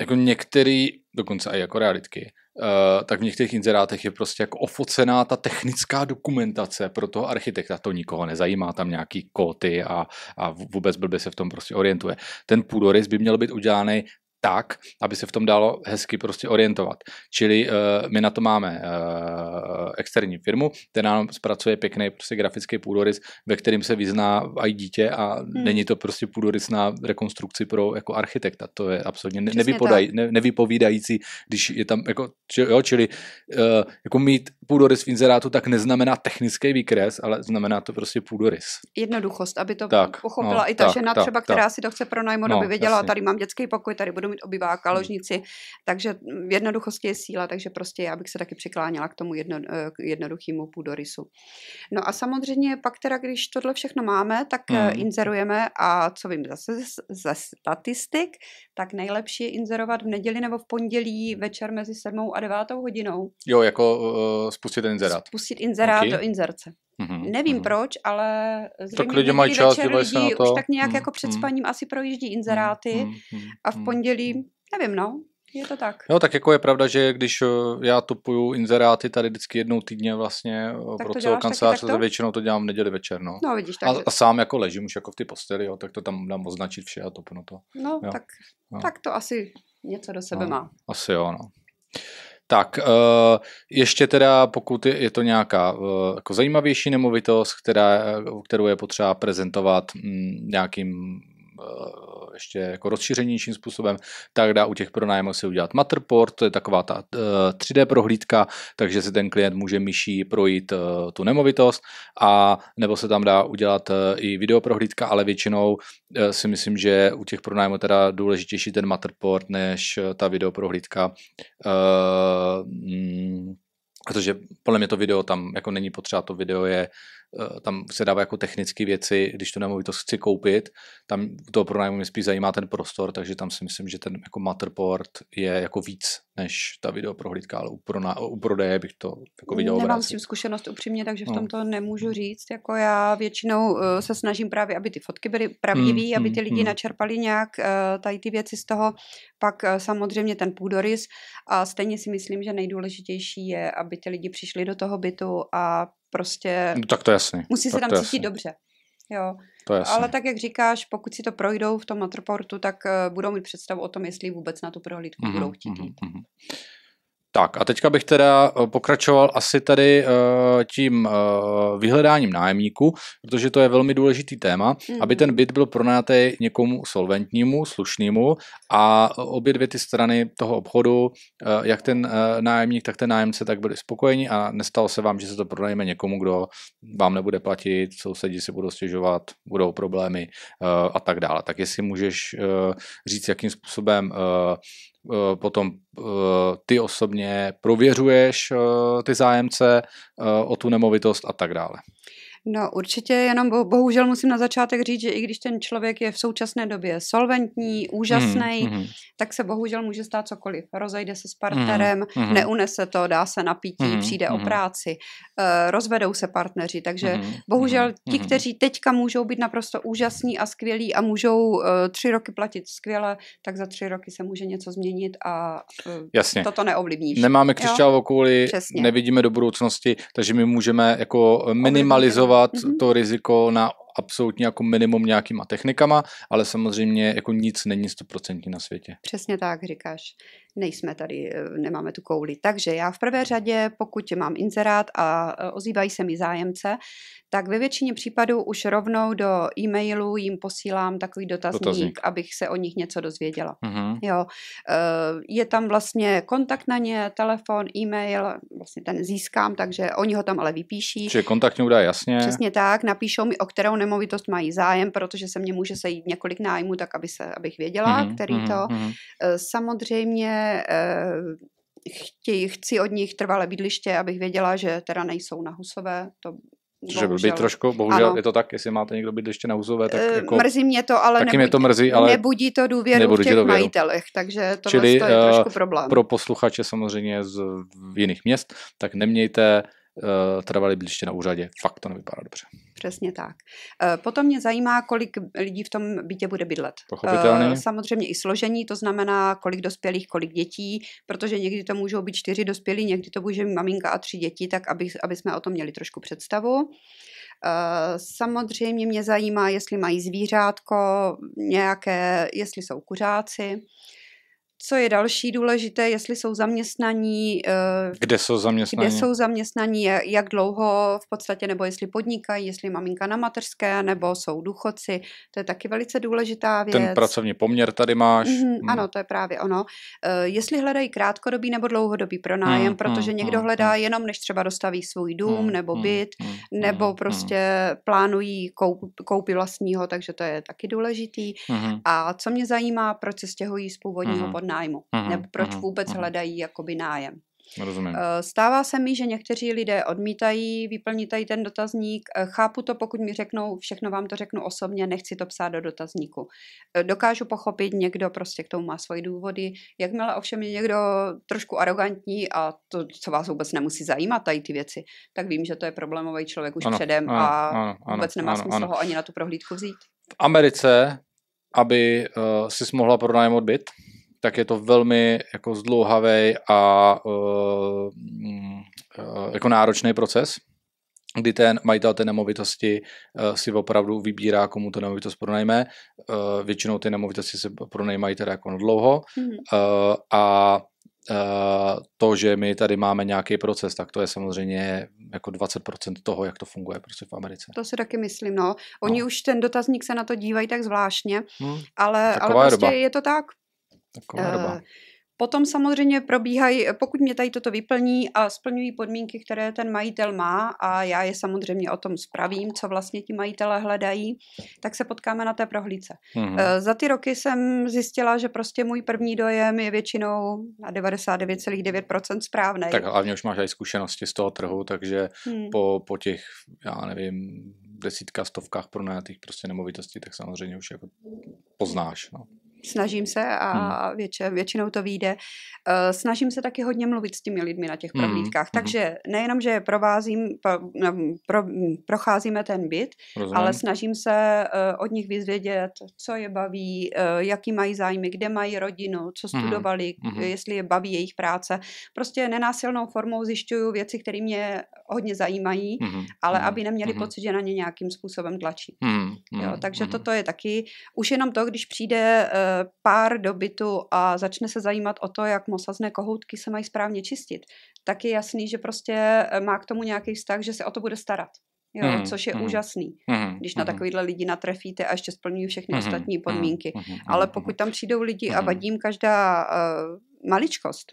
jako některý, dokonce i jako realitky, Uh, tak v některých inzerátech je prostě jako ofocená ta technická dokumentace pro toho architekta. To nikoho nezajímá, tam nějaký kóty a, a vůbec blbě se v tom prostě orientuje. Ten půdorys by měl být udělaný tak, aby se v tom dalo hezky prostě orientovat. Čili uh, my na to máme uh, externí firmu, která nám zpracuje pěkný prostě grafický půdorys, ve kterým se vyzná i dítě a hmm. není to prostě půdorys na rekonstrukci pro jako architekta. To je absolutně ne- nevypodaj, ne- nevypovídající, když je tam jako, či, jo, čili uh, jako mít půdorys v inzerátu tak neznamená technický výkres, ale znamená to prostě půdorys.
Jednoduchost, aby to tak, pochopila no, i ta tak, žena tak, třeba, tak, která tak. si to chce pronajmout, no, aby věděla, jasně. tady mám dětský pokoj, tady budu mít obyváka, hmm. ložnici, takže mm, v jednoduchosti je síla, takže prostě já bych se taky přikláněla k tomu jedno, eh, k jednoduchému půdorysu. No a samozřejmě pak teda, když tohle všechno máme, tak mm. inzerujeme a co vím zase ze statistik, tak nejlepší je inzerovat v neděli nebo v pondělí večer mezi 7 a 9 hodinou.
Jo, jako uh, spustit inzerát. Spustit inzerát okay. do
inzerce. Mm-hmm. Nevím mm-hmm. proč, ale zřejmě tak lidi mají čas, večer lidi se na to. už tak nějak mm-hmm. jako před mm. spaním asi projíždí mm, inzeráty mm-hmm. a v pondělí, nevím no, je to tak.
Jo, tak jako je pravda, že když eh, já tupuju inzeráty tady vždycky jednou týdně vlastně eh, tak pro celou kancelář, tak většinou to dělám v neděli večer, no. no vidíš, tak a, a, sám jako ležím už jako v ty posteli, jo, tak to tam dám označit vše a to. No, to.
no jo. tak, no tak to asi něco do sebe no, má.
Asi jo, no. Tak, eh, ještě teda, pokud je to nějaká eh, jako zajímavější nemovitost, která, eh, kterou je potřeba prezentovat mm, nějakým ještě jako rozšířenějším způsobem, tak dá u těch pronájmů si udělat Matterport, to je taková ta 3D eh, prohlídka, takže si ten klient může myší projít eh, tu nemovitost a nebo se tam dá udělat eh, i videoprohlídka, ale většinou si myslím, že u těch pronájmů teda důležitější ten Matterport než ta videoprohlídka. Uh, mm, protože podle mě to video tam jako není potřeba, to video je, eh, tam se dává jako technické věci, když tu nemovitost chci koupit, tam to pronájmu mě spíš zajímá ten prostor, takže tam si myslím, že ten jako Matterport je jako víc než ta prohlídka, ale u, u prodeje bych to jako viděl. Nemám obrátit. s
tím zkušenost upřímně, takže v no. tom to nemůžu říct. Jako já většinou uh, se snažím právě, aby ty fotky byly pravdivé, mm, aby hmm, ty lidi mm. načerpali nějak uh, tady ty věci z toho. Pak uh, samozřejmě ten půdorys a stejně si myslím, že nejdůležitější je, aby ty lidi přišli do toho bytu a prostě... No, tak to
jasně. Musí tak se tam cítit
jasný. dobře. Jo. To Ale tak, jak říkáš, pokud si to projdou v tom Matroportu, tak uh, budou mít představu o tom, jestli vůbec na tu prohlídku mm-hmm, budou
chtít mm-hmm. Tak a teďka bych teda eh, pokračoval asi tady eh, tím eh, vyhledáním nájemníku, protože to je velmi důležitý téma, mm-hmm. aby mhm. ten byt byl pronátej někomu solventnímu, slušnému a obě dvě ty strany toho obchodu, jak ten nájemník, tak ten nájemce, tak byli spokojeni a nestalo se vám, že se to pronajme někomu, kdo vám nebude platit, sousedí si budou stěžovat, budou problémy a tak dále. Tak jestli můžeš říct, jakým způsobem Eh, potom eh, ty osobně prověřuješ eh, ty zájemce o tu nemovitost a tak dále.
No určitě, jenom bo, bohužel musím na začátek říct, že i když ten člověk je v současné době solventní, hmm, úžasný, mm, mm. tak se bohužel může stát cokoliv. Rozejde se s hmm, partnerem, mm, neunese to, dá se napítí, mm, přijde mm. o hmm. práci, eh, rozvedou se partneři, takže mm, bohužel mm, ti, kteří teďka můžou být naprosto úžasní a skvělí a můžou eh, tři roky platit skvěle, tak za tři roky se může něco změnit a eh, Jasně. toto neovlivníš. Nemáme křišťálovou kvůli, nevidíme
do budoucnosti, takže my můžeme jako minimalizovat minimalizovat mm-hmm. to riziko na absolutně jako minimum nějakýma technikama, ale samozřejmě jako nic není stoprocentní na světě.
Přesně tak říkáš. Nejsme tady, eh, nemáme tu kouli. Takže já v prvé řadě, pokud mám inzerát a eh, ozývají se mi zájemce, tak ve většině případů už rovnou do e-mailu jim posílám takový dotazník, dotazník. abych se o nich něco dozvěděla. Mm-hmm. Jo. Eh, je tam vlastně kontakt na ně, telefon, e-mail, vlastně ten získám, takže oni ho tam ale vypíší. Čili
kontaktní údaje, jasně. Přesně
tak, napíšou mi, o kterou nemovitost mají zájem, protože se mně může sejít několik nájmů, tak aby se, abych věděla, mm-hmm, který mhm, to. Mm-hmm. Samozřejmě eh, chtějí, chci od nich trvalé bydliště, abych věděla, že teda nejsou na Husové, to Bohužel. by trošku, bohužel ano. je
to tak, jestli máte někdo ještě na úzové, tak eh, jako, Mrzí
mě to, ale, nebudí, mě to mrzí, ale nebudí to důvěru v těch důvěru. majitelech, takže to Čili, je trošku problém. pro
posluchače samozřejmě z jiných měst, tak nemějte Eh, trvali blíště na úřadě. Fakt to nevypadá
dobře. Přesně tak. Eh, potom mě zajímá, kolik lidí v tom bytě bude bydlet. Eh, Pochopitelně. Samozřejmě i složení, to znamená, kolik dospělých, kolik dětí, protože někdy to můžou být čtyři dospělí, někdy to může být maminka a tři děti, tak aby, aby jsme o tom měli trošku představu. Samozřejmě mě zajímá, jestli mají zvířátko, nějaké, jestli jsou kuřáci co je další důležité, jestli jsou zaměstnaní, eh,
kde jsou zaměstnaní, kde jsou
zaměstnaní jak dlouho v podstatě, nebo jestli podnikají, jestli maminka na mateřské, nebo jsou důchodci. To je taky velice důležitá věc. Ten
pracovní poměr tady máš. Mm-hmm,
Ano, to je právě ono. Eh, jestli hledají krátkodobý nebo dlouhodobý pronájem, mm, protože mm, někdo mm, hledá mm, jenom, než třeba dostaví svůj dům mm, nebo mm, byt, mm, nebo prostě mm. plánují koup, koupy vlastního, takže to je taky důležitý. Mm. A co mě zajímá, proč se stěhují z původního mm. podnájmu nájmu, Uh-huh, nebo proč uh-huh, vůbec uh-huh. hledají jakoby nájem. Rozumím. Eh, stává se mi, že někteří lidé odmítají vyplnit tady ten dotazník. Eh, chápu to, pokud mi řeknou, všechno vám to řeknu osobně, nechci to psát do dotazníku. Eh, dokážu pochopit, někdo prostě k tomu má svoje důvody. Jakmile ovšem je někdo trošku arrogantní a to, co vás vůbec nemusí zajímat, tady ty věci, tak vím, že to je problémový člověk už ano, předem ano, a ano, ano, vůbec nemá ano, smysl ano. ho ani na tu prohlídku vzít.
V Americe, aby uh, si mohla pronajmout byt, tak je to velmi jako zdlouhavý a uh, jako náročný proces kdy ten majitel té nemovitosti uh, si opravdu vybírá, komu to nemovitost pronajme. Uh, většinou ty nemovitosti se pronajmají teda jako dlouho mm. uh, a to, že my tady máme nějaký proces, tak to je samozřejmě jako 20% toho, jak to funguje prostě v
Americe. To si taky myslím, no. Oni no. už ten dotazník se na to dívají tak zvláštně, hmm. ale, ale prostě doba. je to tak. Taková doba. Eh, potom samozřejmě probíhají, pokud mě tady toto vyplní a splňují podmínky, které ten majitel má a já je samozřejmě o tom spravím, co vlastně ti majitele hledají, tak se potkáme na té prohlídce. Mm-hmm. Za ty roky jsem zjistila, že prostě můj první dojem je většinou na 99,9% správný. Tak hlavně
už máš i zkušenosti z toho trhu, takže mm. po, po těch, já nevím, desítka, stovkách pronajatých prostě nemovitostí, tak samozřejmě už jako poznáš.
No snažím se a hmm. většinou to vyjde. Eh, snažím se taky hodně mluvit s těmi lidmi na těch hmm, prohlídkách, hmm. takže nejenom, že provázím, pro, pro, procházíme ten byt, Rozumím. ale snažím se eh, od nich vyzvědět, co je baví, eh, jaký mají zájmy, kde mají rodinu, co hmm, studovali, hmm. jestli je baví jejich práce. Prostě nenásilnou formou zjišťuju věci, které mě hodně zajímají, hmm. hmm. ale hmm. aby neměli hmm. pocit, že na ně nějakým způsobem tlačí. Hmm. Jo, takže hmm. toto je taky, už jenom to, když přijde pár do bytu a začne se zajímat o to, jak mosazné kohoutky se mají správně čistit, tak je jasný, že prostě e, má k tomu nějaký vztah, že se o to bude starat. Jo, mm, což je mm, úžasný, mm, když mm, na hmm. takovýhle lidi natrefíte a ještě splňují všechny mm, ostatní hmm, hmm, podmínky. Mm, Ale pokud tam přijdou lidi a vadím každá uh, maličkost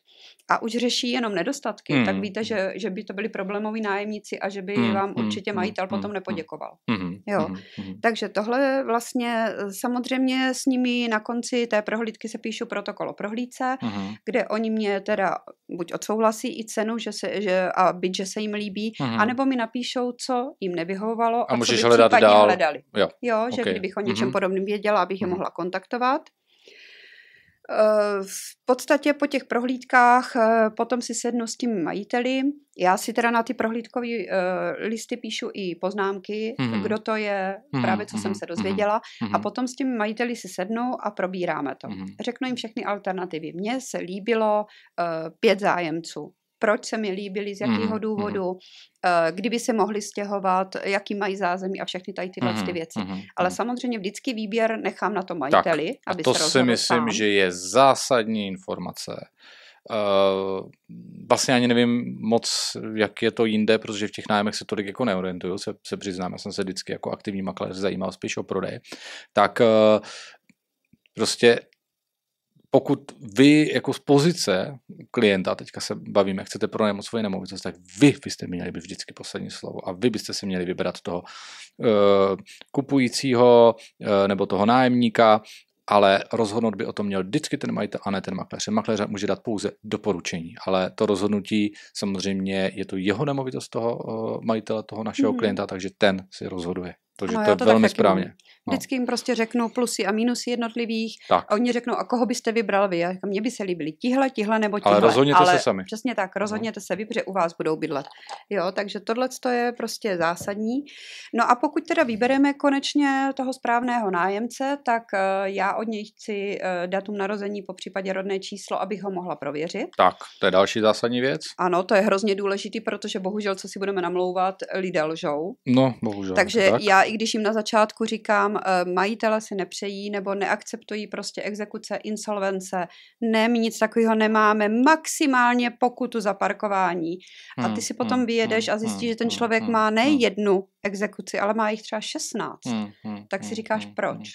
a už řeší jenom nedostatky, hmm. tak víte, že, že by to byli problémoví nájemníci a že by hmm. vám hmm, určitě hmm, majitel hmm. potom hmm. nepoděkoval. Hmm. Jo. Hmm. Takže tohle vlastně samozřejmě s nimi na konci té prohlídky se píšu protokol o prohlídce, hmm. kde oni mě teda buď odsouhlasí i cenu že se, že, a byť, že se jim líbí, hmm. anebo mi napíšou, co jim nevyhovovalo a, a co by hledat případně dál. hledali. Jo, jo že okay. kdybych o něčem hmm. podobným věděla, abych je mohla kontaktovat. Eh, v podstatě po těch prohlídkách eh, potom si sednu s tím majiteli. Já si teda na ty prohlídkové eh, listy píšu i poznámky, mm-hmm. kdo to je, mm-hmm. právě co mm-hmm. jsem se mhm, dozvěděla. Mm-hmm. A mhm. potom s tím majiteli si sednu a probíráme to. Mm-hmm. Řeknu jim všechny alternativy. Mně se líbilo uh, pět zájemců proč se mi líbili, z hmm, jakého mm, důvodu, mm. kdyby se mohli stěhovat, jaký mají zázemí a všechny tady tyhle mm, ty věci. Mm, Ale hmm. samozřejmě vždycky výběr nechám na to majiteli, tak, aby a to se si myslím, sám. že
je zásadní informace. Uh, vlastně ani nevím moc, jak je to jinde, protože v těch nájmech se tolik jako neorientuju, se, se přiznám, já jsem se vždycky jako aktivní makléř zajímal spíš o prodej, tak uh, prostě pokud vy jako z pozice klienta, teďka se bavíme, chcete pronajmout svoji nemovitost, tak vy byste měli být vždycky poslední slovo a vy byste si měli vybrat toho e, kupujícího e, nebo toho nájemníka, ale rozhodnout by o tom měl vždycky ten majitel a ne ten makléř. Makléř může dát pouze doporučení, ale to rozhodnutí samozřejmě je to jeho nemovitost toho eh, majitele, toho našeho mm-hmm. klienta, takže ten si rozhoduje protože no, to je to velmi správně.
No. Vždycky jim prostě řeknu plusy a minusy jednotlivých tak. a oni řeknou, a koho byste vybral vy? A mně by se líbili tihle, tihle nebo tihle. Ale rozhodněte Ale se sami. Přesně tak, no. rozhodněte no. se vy, protože u vás budou bydlet. Jo, takže tohle je prostě zásadní. No a pokud teda vybereme konečně toho správného nájemce, tak eh, já od něj chci eh, datum narození, po případě rodné číslo, abych ho mohla prověřit.
Tak, to je další zásadní
věc. Ano, to je hrozně důležitý, protože bohužel, co si budeme namlouvat, lidé lžou.
No, bohužel. Takže tak. já,
i když jim na začátku říkám, eh, majitele si nepřejí nebo neakceptují prostě exekuce, insolvence, ne, my nic takového nemáme, maximálně pokutu za parkování.
A ty hmm, si potom hmm,
vyjedeš hmm, a zjistíš, že ten člověk má ne jednu exekuci, ale má jich třeba 16. Tak si říkáš, proč?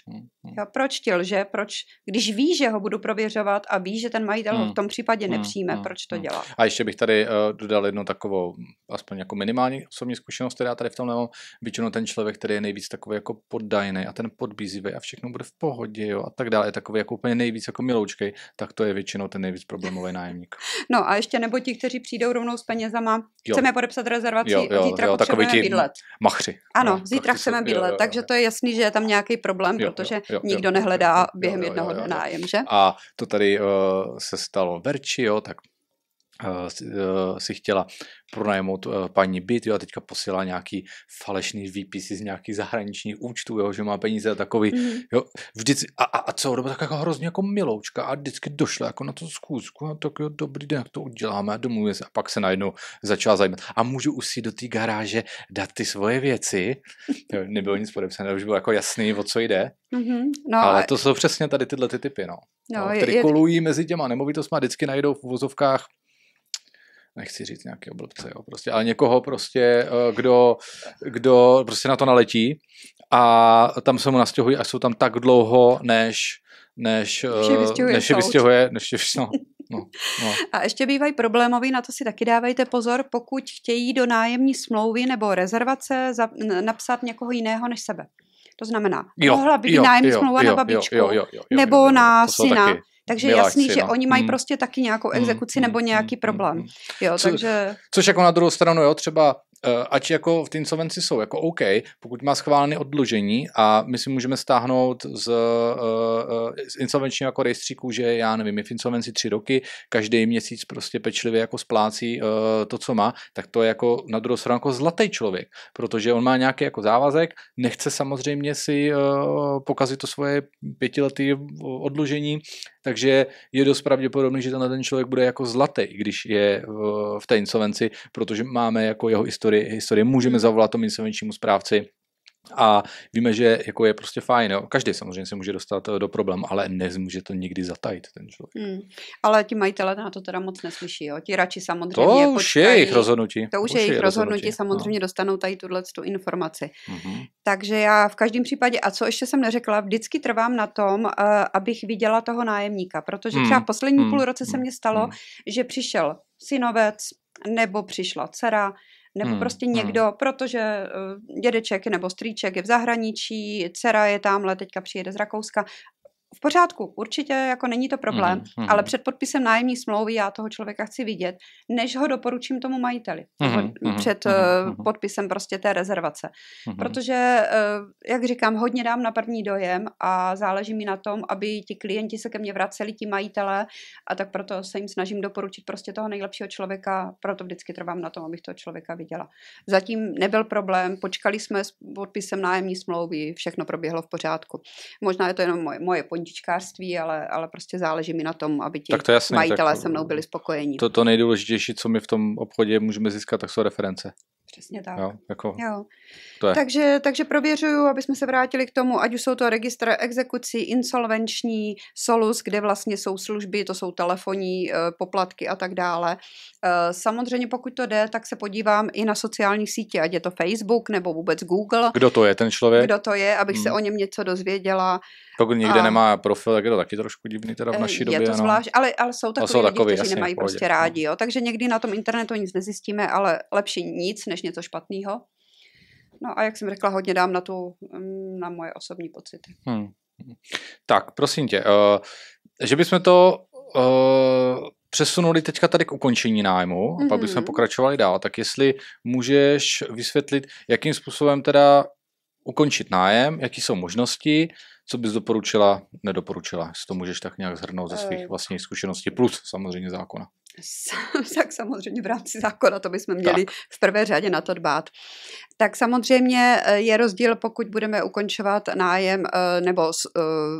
Jo, proč ti lže? Proč, když ví, že ho budu prověřovat a ví, že ten majitel hmm. ho v tom případě hmm, nepřijme, hmm. proč to hmm. dělá?
A ještě bych tady uh, dodal jednu takovou, aspoň jako minimální osobní zkušenost, která tady v tom nemám. Většinou ten člověk, který je nejvíc takový jako poddajný a ten podbízivý a všechno bude v pohodě jo, a tak dále, je takový jako úplně nejvíc jako miloučkej, tak to je většinou ten nejvíc problémový nájemník.
No a ještě nebo ti, kteří přijdou rovnou s penězama, jo. chceme podepsat rezervaci, jo, jo, zítra jo, potřebujeme bydlet. Machři. Ano, no, zítra chceme bydlet, takže to je jasný, že je tam nějaký problém, jo, protože jo, jo nikdo nehledá během jednoho jo. nájem, že?
A to tady uh, se stalo Verči, jo, tak Eh, eh, si chtěla pronajmout eh, paní byt, jo, a teďka posílá nějaký falešný výpisy z nějakých zahraničních účtů, jo, že má peníze a takový, mm-hmm. jo, vždycky, a, a, a co, dobu tak jako hrozně jako miloučka a vždycky došla jako na to zkusku a tak jo, dobrý den, jak to uděláme a domluvíme se a pak se najednou začala zajímat a můžu už si do té garáže dát ty svoje věci, jo, nebylo nic podepsané, už bylo jako jasný, o co jde,
mm-hmm. no, ale
to jsou přesně tady tyhle ty typy, no,
no, no je, je... kolují
mezi těma nemovitostmi a vždycky najdou v vozovkách nechci říct nějakého blbce, jo, prostě, ale někoho prostě, eh, kdo, kdo prostě na to naletí a tam se mu nastěhují a jsou tam tak dlouho, než než, vystěhuje eh, než je vystěhuje, než je, no, No,
no. A ještě bývají problémoví, na to si taky dávejte pozor, pokud chtějí do nájemní smlouvy nebo rezervace za, napsat někoho jiného než sebe. To znamená, jo, mohla být jo, nájemní jo, smlouva jo, na babičku jo, jo, jo, jo, nebo jo, jo, na syna. Taky takže Miláci, jasný, že no. oni mají hmm. prostě taky nějakou mm, exekuci hmm. nebo mm, nějaký mm, problém. Jo, Co, takže...
Což jako na druhou stranu, jo, třeba eh, ať jako v té insolvenci jsou jako OK, pokud má schválené odložení a my si můžeme stáhnout z, eh, eh, z insolvenčního jako rejstříku, že já nevím, je v insolvenci tři roky, každý měsíc prostě pečlivě jako splácí to, co má, tak to je jako na druhou stranu jako zlatý člověk, protože on má nějaký jako závazek, nechce samozřejmě si pokazit to svoje pětileté odložení takže je dost pravděpodobný, že ten člověk bude jako zlatý, když je v té insolvenci, protože máme jako jeho historii, historii můžeme hmm. zavolat tomu insolvenčnímu správci a víme, že jako je prostě fajn. Jo. Každý samozřejmě se může dostat eh, do problém, ale nezmůže to nikdy zatajit ten člověk.
Hmm. Ale ti majitelé na to teda moc neslyší. Jo. Ti radši samozřejmě To počkají, je jejich rozhodnutí. To už, už je jejich rozhodnutí, rozhodnutí samozřejmě no. dostanou tady tuhle tu informaci. Mm-hmm. Takže já v každém případě, a co ještě jsem neřekla, vždycky trvám na tom, uh, abych viděla toho nájemníka, protože hmm. třeba v poslední mm. půl roce mm. se hmm. mně stalo, mm. že přišel synovec nebo přišla dcera, nebo hmm. prostě hmm. někdo, hmm. protože eh, dědeček nebo strýček je v zahraničí, dcera je tamhle, teďka přijede z Rakouska v pořádku, určitě jako není to problém, mm, hmm ale před podpisem nájemní smlouvy já toho člověka chci vidět, než ho doporučím tomu majiteli. Mm, před mm, podpisem prostě té rezervace. Mm, Protože, eh, jak říkám, hodně dám na první dojem a záleží mi na tom, aby ti klienti se ke mně vraceli, ti majitele, a tak proto se jim snažím doporučit prostě toho nejlepšího člověka, proto vždycky trvám na tom, abych toho člověka viděla. Zatím nebyl problém, počkali jsme s podpisem nájemní smlouvy, všechno proběhlo v pořádku. Možná je to jenom moje, moje puntičkářství, ale, ale prostě záleží mi na tom, aby ti tak to jasný, majitelé tak to, se mnou byli mm, spokojení. To, to
nejdůležitější, co my v tom obchodě můžeme získat, tak jsou reference. Přesně tak. Jo, jako jo.
To je. Takže, takže prověřuju, aby jsme se vrátili k tomu, ať už jsou to registr exekucí, insolvenční, solus, kde vlastně jsou služby, to jsou telefonní eh, poplatky a tak dále. Eh, samozřejmě pokud to jde, tak se podívám i na sociální sítě, ať je to Facebook nebo vůbec Google.
Kdo to je ten člověk? Kdo to
je, abych hmm. se o něm něco dozvěděla.
Pokud někde a... nemá profil, tak je to taky trošku divný teda v eh, naší je době. Je to no. zvlášť,
ale, ale jsou takové lidi, takový kteří jasný, nemají pohodě, prostě rádi. Jo? Takže někdy na tom internetu nic nezjistíme, ale lepší nic, než něco špatného. No a jak jsem řekla, hodně dám na, tu, mm, na moje osobní pocity.
Hmm. Tak, prosím tě, uh, že bychom to uh, přesunuli teďka tady k ukončení nájmu, mm-hmm. pak bychom mhm. pokračovali dál, tak jestli můžeš vysvětlit, jakým způsobem teda ukončit nájem, jaký jsou možnosti, co bys doporučila, nedoporučila, jestli to můžeš tak nějak zhrnout ze svých eh, vlastních zkušeností, plus samozřejmě zákona.
tak samozřejmě v rámci zákona to bychom měli tak. v prvé řadě na to dbát. Tak samozřejmě e, je rozdíl, pokud budeme ukončovat nájem e, nebo e,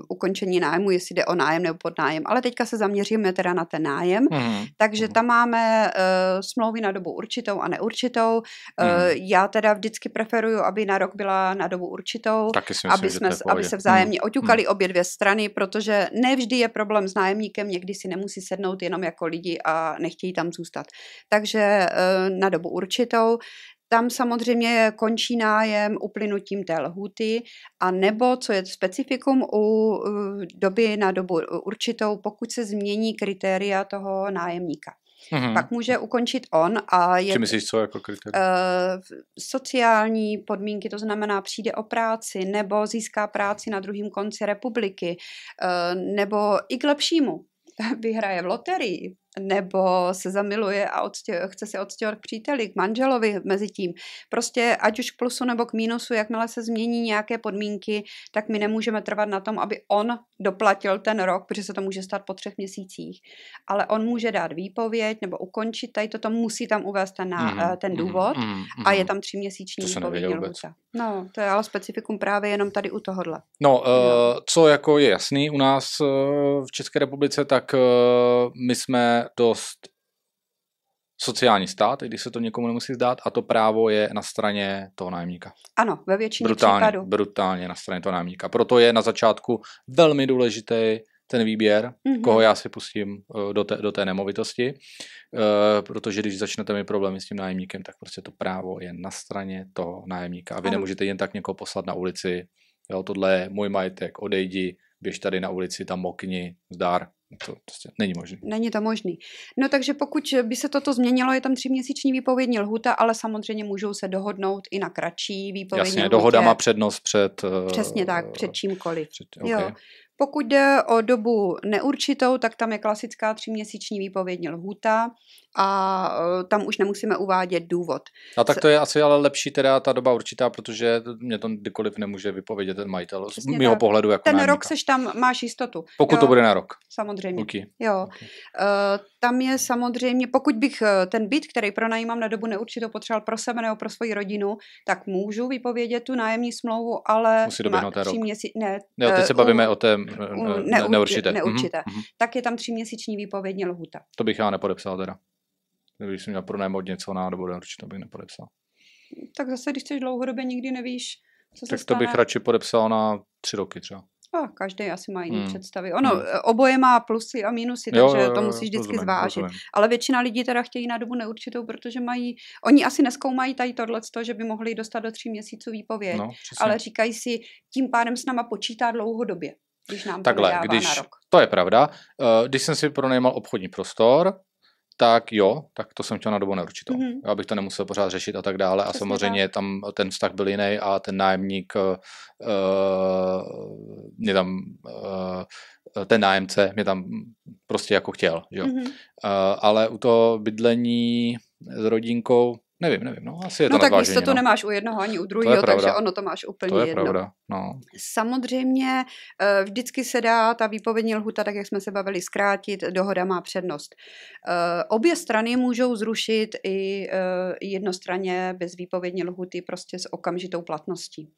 ukončení nájmu, jestli jde o nájem nebo podnájem. Ale teďka se zaměříme teda na ten nájem. Mm. Takže hmm. tam máme smlouvy na dobu určitou a neurčitou. Hmm. Já teda vždycky preferuju, aby na rok byla na dobu určitou, myslím, aby, jsme, aby se vzájemně mm. oťukali mm. obě dvě strany, protože nevždy je problém s nájemníkem, někdy si nemusí sednout jenom jako lidi a nechtějí tam zůstat. Takže eh, na dobu určitou tam samozřejmě končí nájem uplynutím té lhuty a nebo, co je specifikum u eh, doby na dobu určitou, pokud se změní kritéria toho nájemníka. Mm-hmm. Pak může ukončit on a je... Co myslíš, co
jako kritérium? Uh,
eh, sociální podmínky, to znamená přijde o práci, nebo získá práci na druhém konci republiky, uh, nebo i k lepšímu. Vyhraje v loterii, nebo se zamiluje a odstě- chce se odstěhovat k příteli, k manželovi mezi tím. Prostě ať už k plusu nebo k mínusu, jakmile se změní nějaké podmínky, tak my nemůžeme trvat na tom, aby on doplatil ten rok, protože se to může stát po třech měsících. Ale on může dát výpověď nebo ukončit tady toto, musí tam uvést ten, na, mm, mm-hmm, ten mm-hmm, důvod mm, hmm a je mm-hmm. tam tříměsíční výpovědní lhůta. No, to je ale specifikum právě jenom tady u tohohle.
No, uh, no. co jako je jasný u nás uh, v České republice, tak uh, my jsme dost sociální stát, i když se to někomu nemusí zdát, a to právo je na straně toho nájemníka.
Ano, ve většině brutálně, případů.
Brutálně na straně toho nájemníka. Proto je na začátku velmi důležitý ten výběr, mm-hmm. koho já si pustím eh, do té, do té nemovitosti, eh, protože když začnete mít problémy s tím nájemníkem, tak prostě to právo je na straně toho nájemníka a vy ano. nemůžete jen tak někoho poslat na ulici, jo, tohle je můj majetek, odejdi, běž tady na ulici, tam mokni, zdar, to prostě není možné.
Není to možné. No takže pokud by se toto změnilo, je tam tříměsíční výpovědní lhuta, ale samozřejmě můžou se dohodnout i na kratší výpovědní Jasně, lhutě. dohoda má
přednost před... Eh, Přesně tak, před
eh, čímkoliv. Před, okay. jo. Pokud jde o dobu neurčitou, tak tam je klasická tříměsíční výpovědní lhůta a e, tam už nemusíme uvádět důvod.
A tak to je asi ale lepší teda ta doba určitá, protože mě to kdykoliv nemůže vypovědět ten majitel z mého pohledu jako Ten nájemníka. rok
seš tam, máš jistotu. Pokud jo, to bude na rok. Samozřejmě. Okay. Jo. Okay. Uh, e, tam je samozřejmě, pokud bych e, ten byt, který pronajímám na dobu neurčitou, potřeboval pro sebe nebo pro svoji rodinu, tak můžu vypovědět tu nájemní smlouvu, ale Musí doběhnout ten rok. Měsí... ne, jo, teď se bavíme u, o té ne, neurčité. neurčité. Mm-hmm. Tak je tam tříměsíční výpovědní lhuta.
To bych já nepodepsal teda. Když jsem měl pronajmout něco na dobu neurčitou, bych nepodepsal.
Tak zase, když chceš dlouhodobě, nikdy nevíš, co se Tak to stane. bych
radši podepsal na tři roky třeba.
A každý asi má jiné hmm. představy. Ono, hmm. E, oboje má plusy a minusy, takže jo, jo, jo, to musíš vždycky rozumím, zvážit. Rozumím. Ale většina lidí teda chtějí na dobu neurčitou, protože mají, oni asi neskoumají tady tohle, že by mohli dostat do tří měsíců výpověď, no, ale říkají si, tím pádem s náma počítá dlouhodobě když nám Takhle, to když, na rok.
To je pravda. Eh, když jsem si pronajímal obchodní prostor, tak jo, tak to jsem chtěl na dobu neurčitou. Mm-hmm. Abych to nemusel pořád řešit a tak dále. Přesně a samozřejmě tak. tam ten vztah byl jiný a ten nájemník uh, mě tam uh, ten nájemce mě tam prostě jako chtěl. Jo? Mm-hmm. Uh, ale u toho bydlení s rodinkou Nevím, nevím, no asi je to No tak jistotu no. nemáš
u jednoho ani u druhého, takže ono to máš úplně to je jedno. Pravda, no. Samozřejmě eh, vždycky se dá ta výpovědní lhuta, tak jak jsme se bavili, zkrátit, dohoda má přednost. Eh, obě strany můžou zrušit i eh, jednostranně bez výpovědní lhuty prostě s okamžitou platností.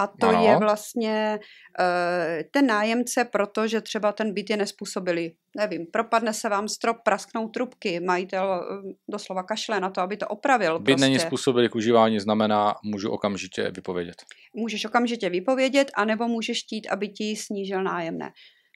A to ano. je vlastně uh, ten nájemce, protože třeba ten byt je nespůsobilý. Nevím, propadne se vám strop, prasknou trubky, majitel uh, doslova kašle na to, aby to opravil. Byt prostě. není
způsobilý k užívání, znamená, můžu okamžitě vypovědět.
Můžeš okamžitě vypovědět, anebo můžeš chtít, aby ti snížil nájemné.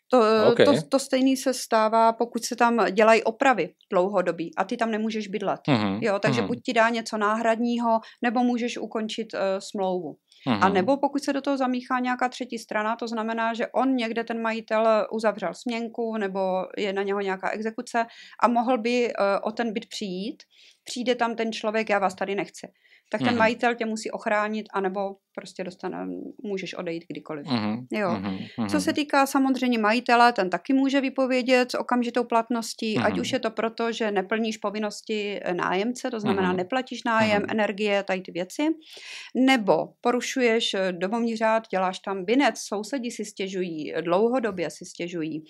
To, eh, okay. to, to stejné se stává, pokud se tam dělají opravy dlouhodobí a ty tam nemůžeš bydlet. Mm-hmm. Jo, takže mm-hmm. buď ti dá něco náhradního, nebo můžeš ukončit uh, smlouvu. Mm-hmm. A mhm. nebo pokud se do toho zamíchá nějaká třetí strana, to znamená, že on někde ten majitel eh, uzavřel směnku nebo je na něho nějaká exekuce a mohl by eh, o ten byt přijít, přijde tam ten člověk, já vás tady nechci. Tak ten mm-hmm. majitel tě musí ochránit, anebo prostě dostane, můžeš odejít kdykoliv. Mm-hmm. Jo. Mm-hmm. Co se týká samozřejmě majitele, ten taky může vypovědět s okamžitou platností, mm-hmm. ať už je to proto, že neplníš povinnosti nájemce, to znamená mm-hmm. neplatíš nájem, mm-hmm. energie, tady ty věci, nebo porušuješ domovní řád, děláš tam binec, sousedi si stěžují, dlouhodobě si stěžují,